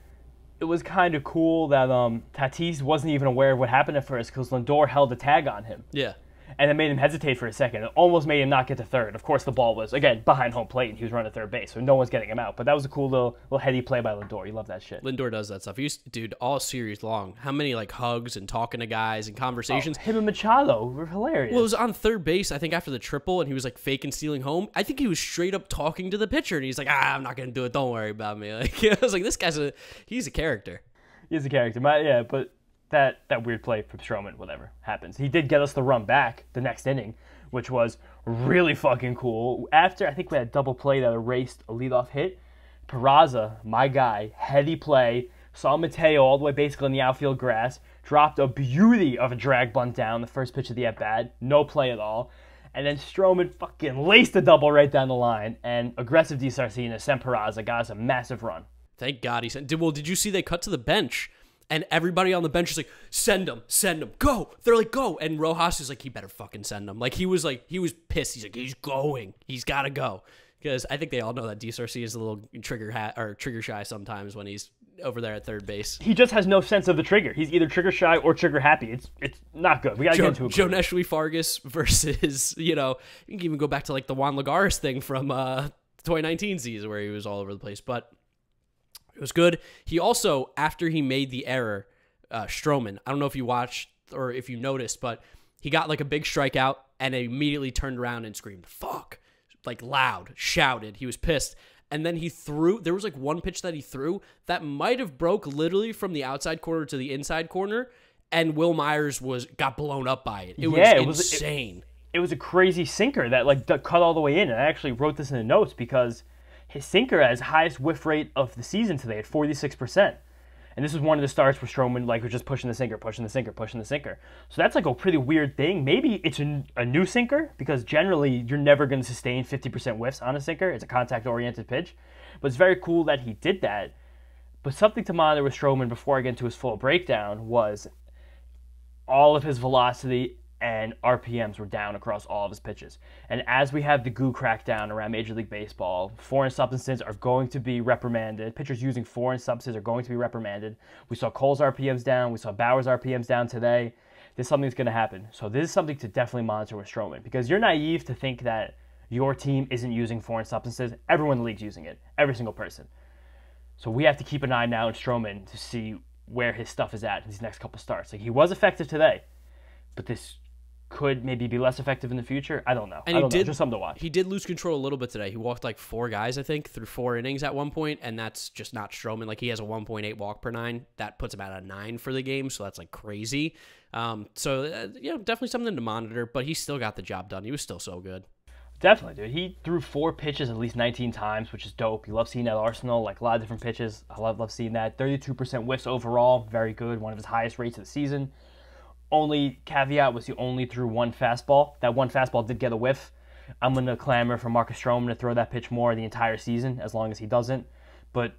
Speaker 2: it was kind of cool that um, Tatis wasn't even aware of what happened at first because Lindor held a tag on him. Yeah and it made him hesitate for a second. It almost made him not get to third. Of course, the ball was again behind home plate, and he was running third base, so no one's getting him out. But that was a cool little little heady play by Lindor. You love that shit.
Speaker 1: Lindor does that stuff. He used, to, dude, all series long. How many like hugs and talking to guys and conversations? Oh,
Speaker 2: him and Machado were hilarious.
Speaker 1: Well, it was on third base, I think, after the triple, and he was like faking stealing home. I think he was straight up talking to the pitcher, and he's like, "Ah, I'm not gonna do it. Don't worry about me." Like I was like, this guy's a he's a character.
Speaker 2: He's a character. My, yeah, but that that weird play from Strowman, whatever happens. He did get us the run back the next inning, which was really fucking cool. After I think we had double play that erased a leadoff hit. Peraza, my guy, heavy play, saw Mateo all the way basically in the outfield grass, dropped a beauty of a drag bunt down the first pitch of the at bat, no play at all. And then Stroman fucking laced a double right down the line, and aggressive DeSarcina sent Peraza, got us a massive run.
Speaker 1: Thank God he sent. Did, well, did you see they cut to the bench? and everybody on the bench is like, send him, send him, go. They're like, go. And Rojas is like, he better fucking send him. Like he was like, he was pissed. He's like, he's going. He's gotta go. Because I think they all know that DSRC is a little trigger hat or trigger shy sometimes when he's over there at third base. He
Speaker 2: just has no sense of the trigger. He's either trigger shy or trigger happy.
Speaker 1: It's it's not good. We gotta get into it. Joe Neshly Fargus versus, you know, you can even go back to like the Juan Lagares thing from uh 2019 season where he was all over the place. But it was good. He also, after he made the error, uh, Stroman, I don't know if you watched or if you noticed, but he got like a big strikeout and immediately turned around and screamed, fuck, like loud, shouted. He was pissed. And then he threw, there was like one pitch that he threw that might have broke literally from the outside corner to the inside corner. And Will Myers was got blown up by it. It was yeah, it insane. Was,
Speaker 2: it, it was a crazy sinker that like cut all the way in. And I actually wrote this in the notes because his sinker has highest whiff rate of the season today at 46%. And this was one of the starts where Strowman like was just pushing the sinker, pushing the sinker, pushing the sinker. So that's like a pretty weird thing. Maybe it's a, a new sinker because generally you're never going to sustain 50% whiffs on a sinker. It's a contact-oriented pitch, but it's very cool that he did that. But something to monitor with Strowman before I get into his full breakdown was all of his velocity and RPMs were down across all of his pitches. And as we have the goo crackdown around Major League Baseball, foreign substances are going to be reprimanded. Pitchers using foreign substances are going to be reprimanded. We saw Cole's RPMs down. We saw Bauer's RPMs down today. This is something that's going to happen. So this is something to definitely monitor with Strowman because you're naive to think that your team isn't using foreign substances. Everyone in the league's using it. Every single person. So we have to keep an eye now on Strowman to see where his stuff is at in these next couple starts. Like he was effective today, but this could maybe be less effective in the future. I don't know. And I don't he did, know. Just something
Speaker 1: to watch. He did lose control a little bit today. He walked like four guys, I think, through four innings at one point, and that's just not Stroman. Like he has a 1.8 walk per nine. That puts him at a nine for the game, so that's like crazy. Um, so uh, you know, definitely something to monitor. But he still got the job done. He was still so good.
Speaker 2: Definitely, dude. He threw four pitches at least 19 times, which is dope. You love seeing that Arsenal, like a lot of different pitches. I love love seeing that. 32% whiffs overall, very good. One of his highest rates of the season only caveat was he only threw one fastball. That one fastball did get a whiff. I'm going to clamor for Marcus Stroman to throw that pitch more the entire season as long as he doesn't. But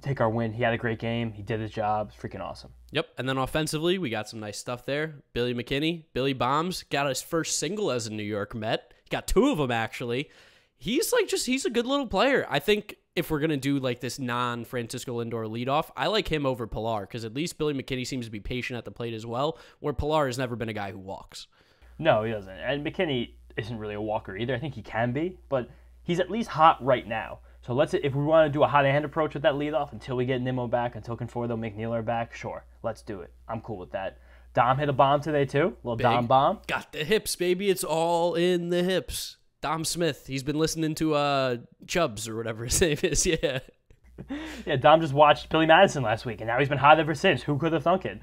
Speaker 2: take our win. He had a great game. He did his job. Freaking awesome.
Speaker 1: Yep. And then offensively, we got some nice stuff there. Billy McKinney, Billy Bombs got his first single as a New York Met. He got two of them actually. He's like just he's a good little player. I think if we're gonna do like this non Francisco Lindor leadoff, I like him over Pilar because at least Billy McKinney seems to be patient at the plate as well, where Pilar has never been a guy who walks.
Speaker 2: No, he doesn't. And McKinney isn't really a walker either. I think he can be, but he's at least hot right now. So let's if we want to do a hot hand approach with that leadoff until we get Nimmo back, until Conforto, McNeil are back, sure, let's do it. I'm cool with that. Dom hit a bomb today too. Little Big. Dom
Speaker 1: bomb. Got the hips, baby. It's all in the hips. Dom Smith. He's been listening to uh Chubbs or whatever his name is. Yeah. Yeah,
Speaker 2: Dom just watched Billy Madison last week, and now he's been hot ever since. Who could have thunk it?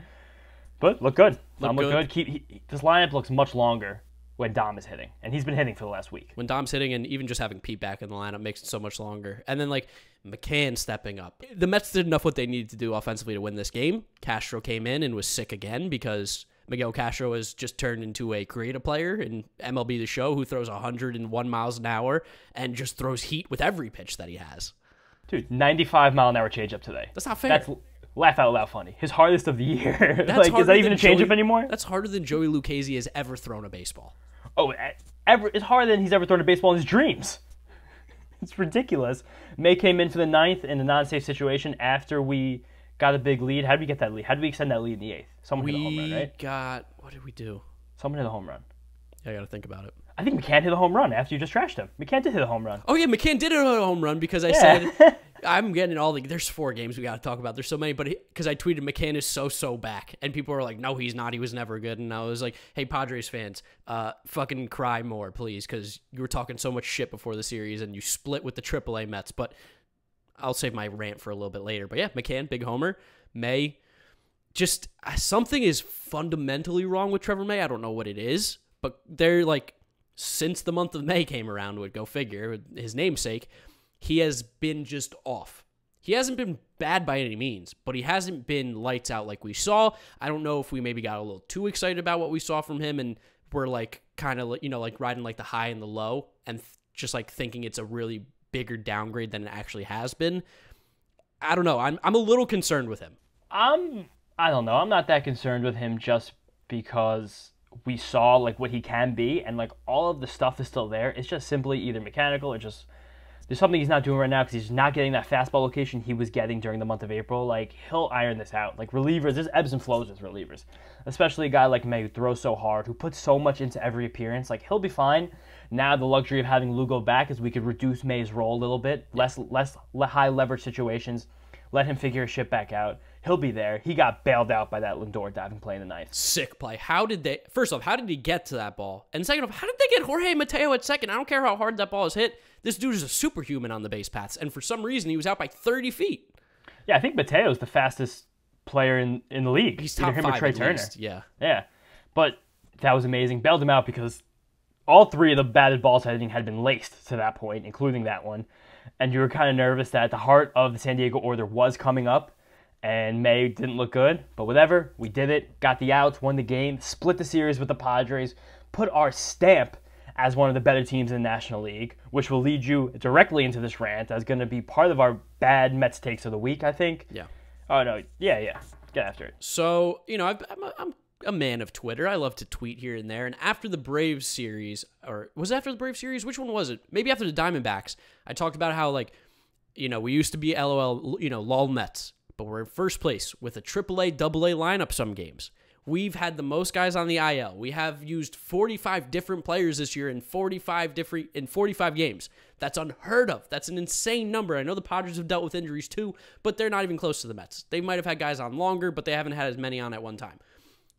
Speaker 2: But look good. Dom look, good. good. Keep he, this lineup looks much longer when Dom is hitting, and he's been hitting for the
Speaker 1: last week. When Dom's hitting, and even just having Pete back in the lineup makes it so much longer. And then like McCann stepping up. The Mets did enough what they needed to do offensively to win this game. Castro came in and was sick again because Miguel Castro has just turned into a creative player in MLB The Show who throws 101 miles an hour and just throws heat with every pitch that he has. Dude, 95 mile an hour
Speaker 2: changeup today. That's not fair. That's laugh out loud funny. His hardest of the year. like, is that even a changeup
Speaker 1: anymore? That's harder than Joey Lucchese has ever thrown a baseball. Oh, ever it's harder than he's ever thrown a baseball
Speaker 2: in his dreams. It's ridiculous. May came in for the ninth in a non-safe situation after we got a big lead. How did we get that lead? How did we extend that lead in the eighth? Someone we hit a home run, right? got what did we do? Someone hit a home run. Yeah, I gotta think about it. I think McCann hit a home run after you just trashed
Speaker 1: him. McCann did hit a home run. Oh yeah, McCann did hit a home run because I yeah. said I'm getting all the. There's four games we got to talk about. There's so many, but because I tweeted McCann is so so back, and people are like, "No, he's not. He was never good." And I was like, "Hey, Padres fans, uh, fucking cry more, please," because you were talking so much shit before the series, and you split with the AAA Mets. But I'll save my rant for a little bit later. But yeah, McCann, big homer. May just uh, something is fundamentally wrong with Trevor May. I don't know what it is, but they're like since the month of May came around, would go figure, his namesake, he has been just off. He hasn't been bad by any means, but he hasn't been lights out like we saw. I don't know if we maybe got a little too excited about what we saw from him and we're like kind of you know like riding like the high and the low and just like thinking it's a really bigger downgrade than it actually has been. I don't know. I'm I'm a little concerned with him. I'm I don't know. I'm not that concerned with him
Speaker 2: just because we saw like what he can be and like all of the stuff is still there. It's just simply either mechanical or just there's something he's not doing right now because he's not getting that fastball location he was getting during the month of April. Like he'll iron this out. Like relievers, there's ebbs and flows with relievers, especially a guy like May who throws so hard, who puts so much into every appearance. Like he'll be fine. Now the luxury of having Lugo back is we could reduce May's role a little bit, less less high leverage situations, let him figure his shit back out. He'll be there. He got bailed out by that Lindor diving play in the ninth. Sick
Speaker 1: play. How did they? First off, how did he get to that ball? And second off, how did they get Jorge Mateo at second? I don't care how hard that ball is hit. This dude is a superhuman on the base paths, and for some reason, he was out by 30 feet.
Speaker 2: Yeah, I think Mateo's the fastest player in, in the league. He's top Either him five or Trey Turner. Least. Yeah, yeah. But that was amazing. Bailed him out because all three of the batted balls I think had been laced to that point, including that one. And you were kind of nervous that the heart of the San Diego order was coming up, and May didn't look good, but whatever. We did it, got the outs, won the game, split the series with the Padres, put our stamp as one of the better teams in the National League, which will lead you directly into this rant as going to be part of our bad Mets takes of the week, I think.
Speaker 1: Yeah. Oh, no. Yeah, yeah. Get after it. So, you know, I'm, am a man of Twitter. I love to tweet here and there. And after the Braves series, or was after the Braves series? Which one was it? Maybe after the Diamondbacks. I talked about how, like, you know, we used to be LOL, you know, lol Mets but we're in first place with a AAA, AA lineup some games. We've had the most guys on the IL. We have used 45 different players this year in 45 different in 45 games. That's unheard of. That's an insane number. I know the Padres have dealt with injuries too, but they're not even close to the Mets. They might have had guys on longer, but they haven't had as many on at one time.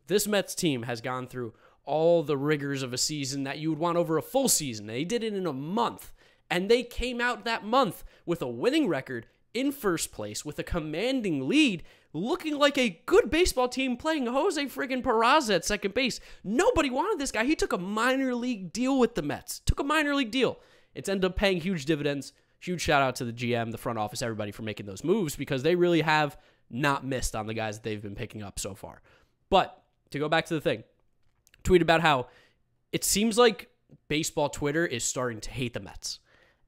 Speaker 1: This Mets team has gone through all the rigors of a season that you would want over a full season. They did it in a month, and they came out that month with a winning record in first place with a commanding lead, looking like a good baseball team playing Jose friggin' Peraza at second base. Nobody wanted this guy. He took a minor league deal with the Mets. Took a minor league deal. It's ended up paying huge dividends. Huge shout out to the GM, the front office, everybody for making those moves because they really have not missed on the guys that they've been picking up so far. But to go back to the thing, tweet about how it seems like baseball Twitter is starting to hate the Mets.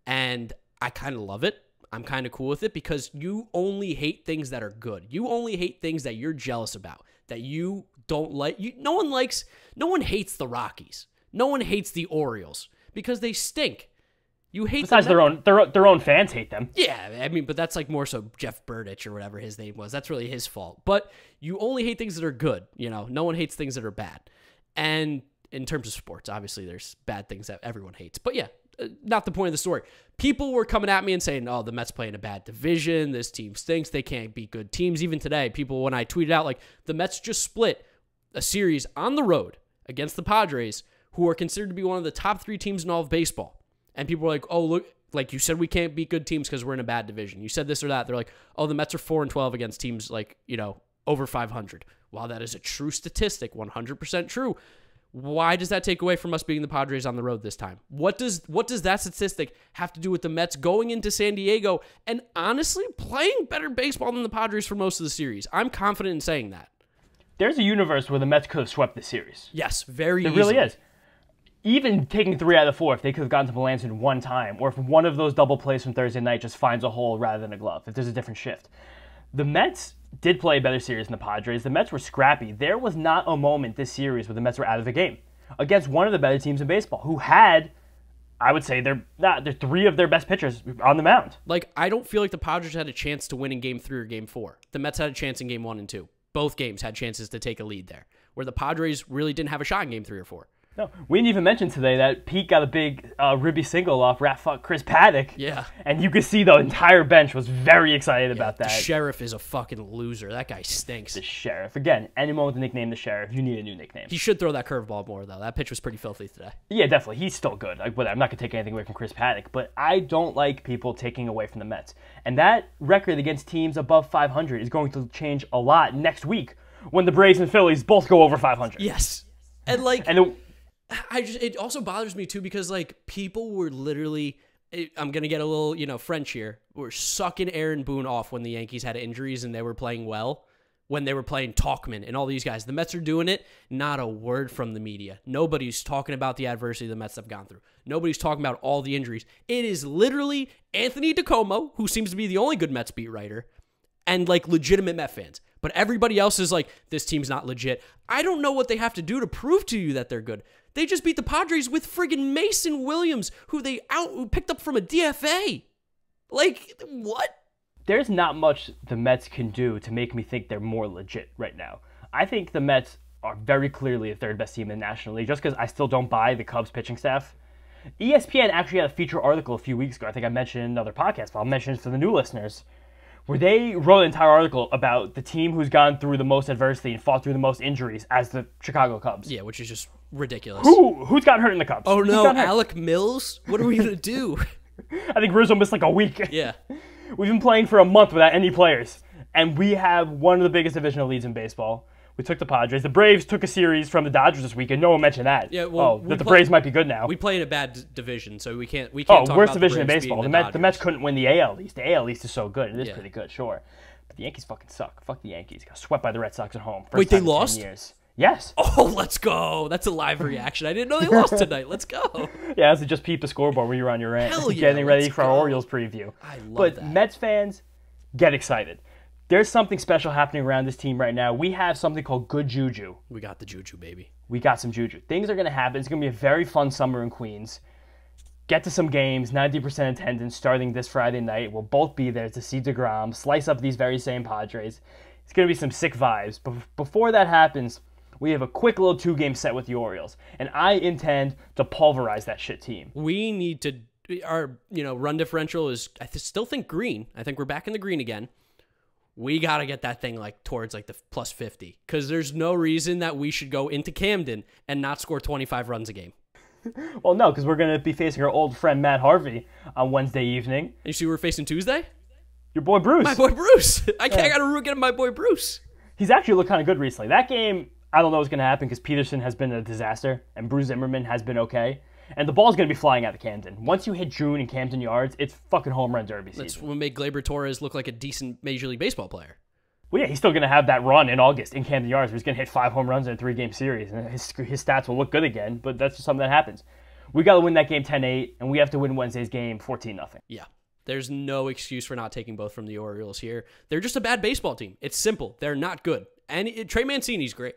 Speaker 1: And I kind of love it I'm kind of cool with it because you only hate things that are good. You only hate things that you're jealous about, that you don't like. You, no one likes, no one hates the Rockies. No one hates the Orioles because they stink. You hate besides their own their their own fans hate them. Yeah, I mean, but that's like more so Jeff Burditch or whatever his name was. That's really his fault. But you only hate things that are good. You know, no one hates things that are bad. And in terms of sports, obviously there's bad things that everyone hates. But yeah, not the point of the story. People were coming at me and saying, "Oh, the Mets play in a bad division. This team stinks. They can't beat good teams." Even today, people when I tweeted out like the Mets just split a series on the road against the Padres, who are considered to be one of the top three teams in all of baseball, and people were like, "Oh, look." Like you said, we can't beat good teams because we're in a bad division. You said this or that. They're like, oh, the Mets are four and twelve against teams like you know over five hundred. While that is a true statistic, one hundred percent true, why does that take away from us being the Padres on the road this time? What does what does that statistic have to do with the Mets going into San Diego and honestly playing better baseball than the Padres for most of the series? I'm confident in saying that.
Speaker 2: There's a universe where the Mets could have swept the series.
Speaker 1: Yes, very. There easily. really is.
Speaker 2: Even taking three out of four, if they could have gotten to Melanson one time, or if one of those double plays from Thursday night just finds a hole rather than a glove, if there's a different shift, the Mets did play a better series than the Padres. The Mets were scrappy. There was not a moment this series where the Mets were out of the game against one of the better teams in baseball, who had, I would say, they're not, they're three of their best pitchers
Speaker 1: on the mound. Like I don't feel like the Padres had a chance to win in Game Three or Game Four. The Mets had a chance in Game One and Two. Both games had chances to take a lead there, where the Padres really didn't have a shot in Game Three or Four. No, we didn't even mention today that Pete got a big uh, ribby single
Speaker 2: off Rat Fuck Chris Paddock. Yeah, and you could see the entire bench was very excited yeah, about that. The sheriff is a fucking loser. That guy stinks. The sheriff again. Anyone with the nickname the sheriff, you need a new nickname. He should throw that curveball more though. That pitch was pretty filthy today. Yeah, definitely. He's still good. Like, whatever. I'm not gonna take anything away from Chris Paddock, but I don't like people taking away from the Mets. And that record against teams above 500 is going to change a lot next week when the Braves and Phillies both go over 500.
Speaker 1: Yes, and like and. It, I just it also bothers me too because like people were literally I'm gonna get a little you know French here. We're sucking Aaron Boone off when the Yankees had injuries and they were playing well. When they were playing Talkman and all these guys, the Mets are doing it. Not a word from the media. Nobody's talking about the adversity the Mets have gone through. Nobody's talking about all the injuries. It is literally Anthony DeComo, who seems to be the only good Mets beat writer, and like legitimate Mets fans. But everybody else is like, this team's not legit. I don't know what they have to do to prove to you that they're good. They just beat the Padres with friggin' Mason Williams, who they out who picked up from a DFA. Like what? There's not much the
Speaker 2: Mets can do to make me think they're more legit right now. I think the Mets are very clearly the third best team in the National League, just because I still don't buy the Cubs pitching staff. ESPN actually had a feature article a few weeks ago. I think I mentioned in another podcast, but I'll mention it for the new listeners where they wrote an entire article about the team who's gone through the most adversity and fought through the most injuries as the Chicago Cubs. Yeah, which is just ridiculous. Who who's gotten hurt in the Cubs? Oh no, Alec
Speaker 1: Mills. What are we gonna
Speaker 2: do? I think Rizzo missed like a week. Yeah, we've been playing for a month without any players, and we have one of the biggest divisional leads in baseball. We took the Padres. The Braves took a series from the Dodgers this week, and No one mentioned that. Yeah, well, oh, that the play, Braves might be good now. We
Speaker 1: play in a bad division, so we can't. We can't. Oh, worst division in baseball. The, the, Met, the
Speaker 2: Mets couldn't win the AL East. The AL East is so good. It is yeah. pretty good, sure. But the Yankees fucking suck. Fuck the Yankees. Got swept by the Red Sox at home. First Wait, they lost. years. Yes. Oh, let's go. That's a live reaction. I didn't know they lost tonight. Let's go. yeah, as so just peep the scoreboard when you were on your end Hell yeah, Getting ready for go. our Orioles preview. I love but that. But Mets fans, get excited. There's something special happening around this team right now. We have something called good juju. We got the juju, baby. We got some juju. Things are going to happen. It's going to be a very fun summer in Queens. Get to some games, 90% attendance starting this Friday night. We'll both be there to see DeGrom, slice up these very same Padres. It's going to be some sick vibes. But before that happens, we have a quick little two game set with the Orioles, and I intend to pulverize that shit team.
Speaker 1: We need to our you know run differential is I still think green. I think we're back in the green again. We got to get that thing like towards like the plus 50 cuz there's no reason that we should go into Camden and not score 25 runs a game.
Speaker 2: well, no, cuz we're going to be facing our old friend Matt Harvey on Wednesday evening. You see we're facing Tuesday? Your boy Bruce. My boy Bruce. I can't yeah. got to get my boy Bruce. He's actually looked kind of good recently. That game I don't know what's going to happen because Peterson has been a disaster and Bruce Zimmerman has been okay. And the ball's going to be flying out of Camden. Once you hit June and Camden Yards, it's fucking home run derby season. That's
Speaker 1: what made Glaber Torres look like a decent Major League Baseball player.
Speaker 2: Well, yeah, he's still going to have that run in August in Camden Yards. He's going to hit five home runs in a three game series, and his, his stats will look good again, but that's just something that happens. We got to win that game 10 8, and we have to win Wednesday's game 14 0.
Speaker 1: Yeah. There's no excuse for not taking both from the Orioles here. They're just a bad baseball team. It's simple. They're not good. And it, Trey Mancini's great.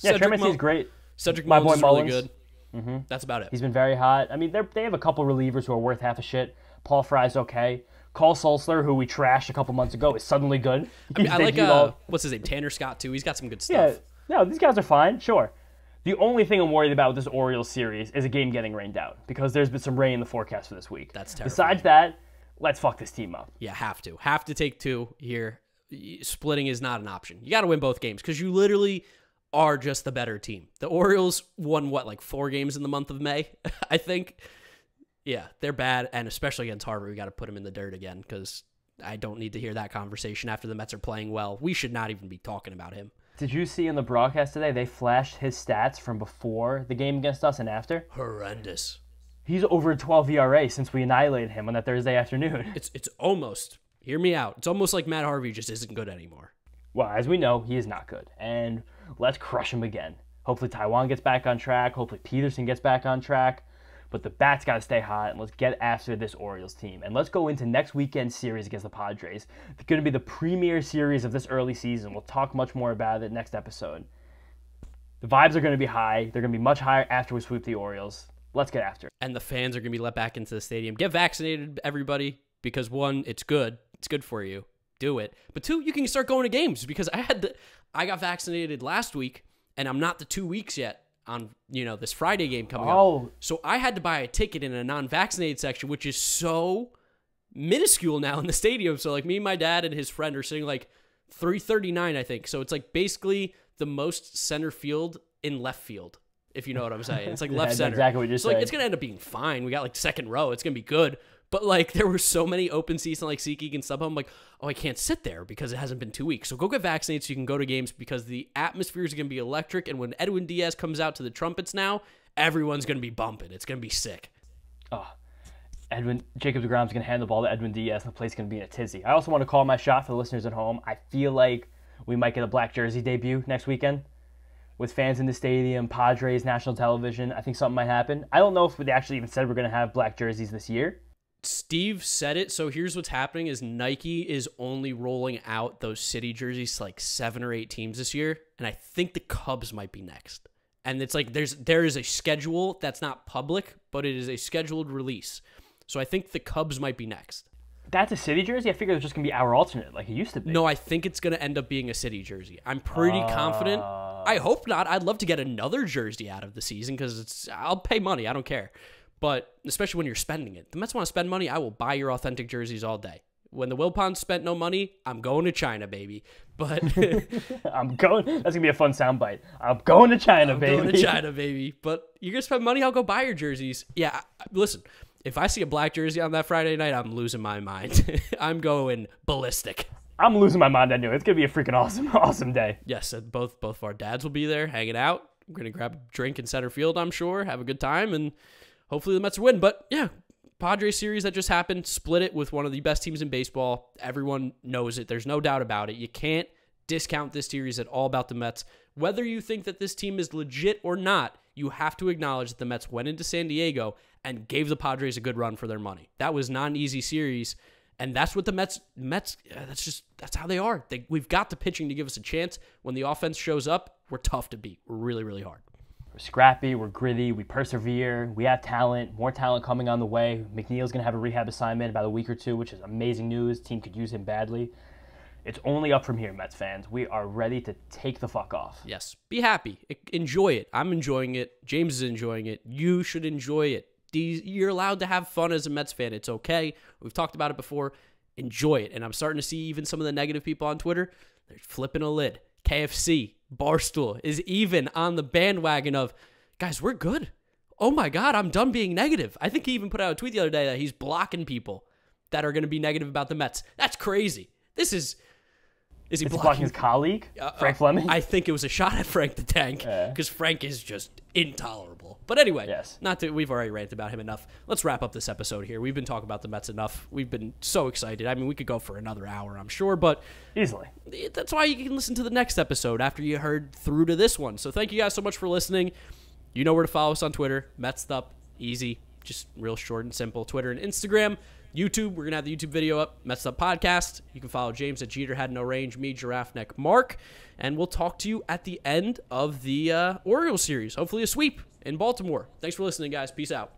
Speaker 1: Yeah, Cedric Mo- great. Cedric My Mullins boy Mullins. really good. Mm-hmm. That's about it. He's
Speaker 2: been very hot. I mean, they have a couple relievers who are worth half a shit. Paul Fry's okay. Call Sulsler, who we trashed a couple months ago, is suddenly good. I, mean, I like uh, what's his name, Tanner Scott too. He's got some good stuff. Yeah, no, these guys are fine. Sure. The only thing I'm worried about with this Orioles series is a game getting rained out because there's been some rain in the forecast for this week. That's terrible. Besides
Speaker 1: that, let's fuck this team up. Yeah, have to. Have to take two here. Splitting is not an option. You got to win both games because you literally are just the better team. The Orioles won what like four games in the month of May, I think. Yeah, they're bad, and especially against Harvard, we got to put them in the dirt again because I don't need to hear that conversation after the Mets are playing well. We should not even be talking about him.
Speaker 2: Did you see in the broadcast today? They flashed his stats from before the game against us and after.
Speaker 1: Horrendous.
Speaker 2: He's over 12 ERA since we annihilated him on that Thursday afternoon. It's it's almost. Hear me out. It's almost like Matt Harvey just isn't good anymore. Well, as we know, he is not good, and Let's crush them again. Hopefully Taiwan gets back on track. Hopefully Peterson gets back on track. But the bats got to stay hot, and let's get after this Orioles team. And let's go into next weekend's series against the Padres. It's going to be the premier series of this early season. We'll talk much more about it next episode. The vibes are going to be high. They're going to be much higher after we sweep the Orioles. Let's get after it.
Speaker 1: And the fans are going to be let back into the stadium. Get vaccinated, everybody, because one, it's good. It's good for you do it. But two, you can start going to games because I had the, I got vaccinated last week and I'm not the two weeks yet on you know this Friday game coming oh. up. So I had to buy a ticket in a non-vaccinated section, which is so minuscule now in the stadium. So like me, and my dad, and his friend are sitting like 339, I think. So it's like basically the most center field in left field. If you know what I'm saying, it's like left yeah, center. Exactly what you're so, saying. Like, it's gonna end up being fine. We got like second row. It's gonna be good. But like there were so many open seats on like SeatGeek and StubHub. I'm like, oh, I can't sit there because it hasn't been two weeks. So go get vaccinated so you can go to games because the atmosphere is going to be electric. And when Edwin Diaz comes out to the trumpets now, everyone's going to be bumping. It's going to be sick.
Speaker 2: Oh, Edwin Jacob Degrom's going to hand the ball to Edwin Diaz, and the place going to be in a tizzy. I also want to call my shot for the listeners at home. I feel like we might get a black jersey debut next weekend with fans in the stadium, Padres, national television. I think something might happen. I don't know if they actually even said we're going to have black jerseys this year.
Speaker 1: Steve said it. So here's what's happening is Nike is only rolling out those city jerseys to like seven or eight teams this year. And I think the Cubs might be next. And it's like there's there is a schedule that's not public, but it is a scheduled release. So I think the Cubs might be next. That's a city jersey? I figure it was just gonna be our alternate, like it used to be. No, I think it's gonna end up being a city jersey. I'm pretty uh... confident. I hope not. I'd love to get another jersey out of the season because it's I'll pay money. I don't care. But especially when you're spending it, the Mets want to spend money. I will buy your authentic jerseys all day. When the Wilpons spent no money, I'm going to China, baby.
Speaker 2: But I'm going. That's gonna be a fun soundbite. I'm going to China, I'm baby. Going to China,
Speaker 1: baby. But you're gonna spend money. I'll go buy your jerseys. Yeah. Listen, if I see a black jersey on that Friday night, I'm losing my mind. I'm going ballistic. I'm losing my
Speaker 2: mind. I it's gonna be a freaking awesome, awesome day.
Speaker 1: Yes, both both of our dads will be there, hanging out. We're gonna grab a drink in center field, I'm sure, have a good time, and hopefully the Mets win. But yeah, Padres series that just happened, split it with one of the best teams in baseball. Everyone knows it. There's no doubt about it. You can't discount this series at all about the Mets. Whether you think that this team is legit or not, you have to acknowledge that the Mets went into San Diego and gave the Padres a good run for their money. That was not an easy series, and that's what the Mets Mets that's just that's how they are. They, we've got the pitching to give us a chance. When the offense shows up, we're tough to beat. We're really really hard.
Speaker 2: We're scrappy, we're gritty, we persevere, we have talent, more talent coming on the way. McNeil's going to have a rehab assignment about a week or two, which is amazing news. Team could use him badly. It's only up from here, Mets fans. We are ready to take the fuck off.
Speaker 1: Yes. Be happy. Enjoy it. I'm enjoying it. James is enjoying it. You should enjoy it. you're allowed to have fun as a Mets fan. It's okay. We've talked about it before. Enjoy it. And I'm starting to see even some of the negative people on Twitter. They're flipping a lid. KFC, Barstool is even on the bandwagon of, guys, we're good. Oh my God, I'm done being negative. I think he even put out a tweet the other day that he's blocking people that are going to be negative about the Mets. That's crazy. This is is he blocking, blocking, his colleague, uh, uh, Frank Fleming? I think it was a shot at Frank the Tank because yeah. Frank is just intolerable. But anyway, yes. not to, we've already ranted about him enough. Let's wrap up this episode here. We've been talking about the Mets enough. We've been so excited. I mean, we could go for another hour, I'm sure, but easily. That's why you can listen to the next episode after you heard through to this one. So thank you guys so much for listening. You know where to follow us on Twitter, Mets up easy, just real short and simple. Twitter and Instagram. YouTube, we're going to have the YouTube video up, Messed Up Podcast. You can follow James at Jeter Had No Range, me, Giraffe Neck Mark. And we'll talk to you at the end of the uh, Orioles series. Hopefully, a sweep in Baltimore. Thanks for listening, guys. Peace out.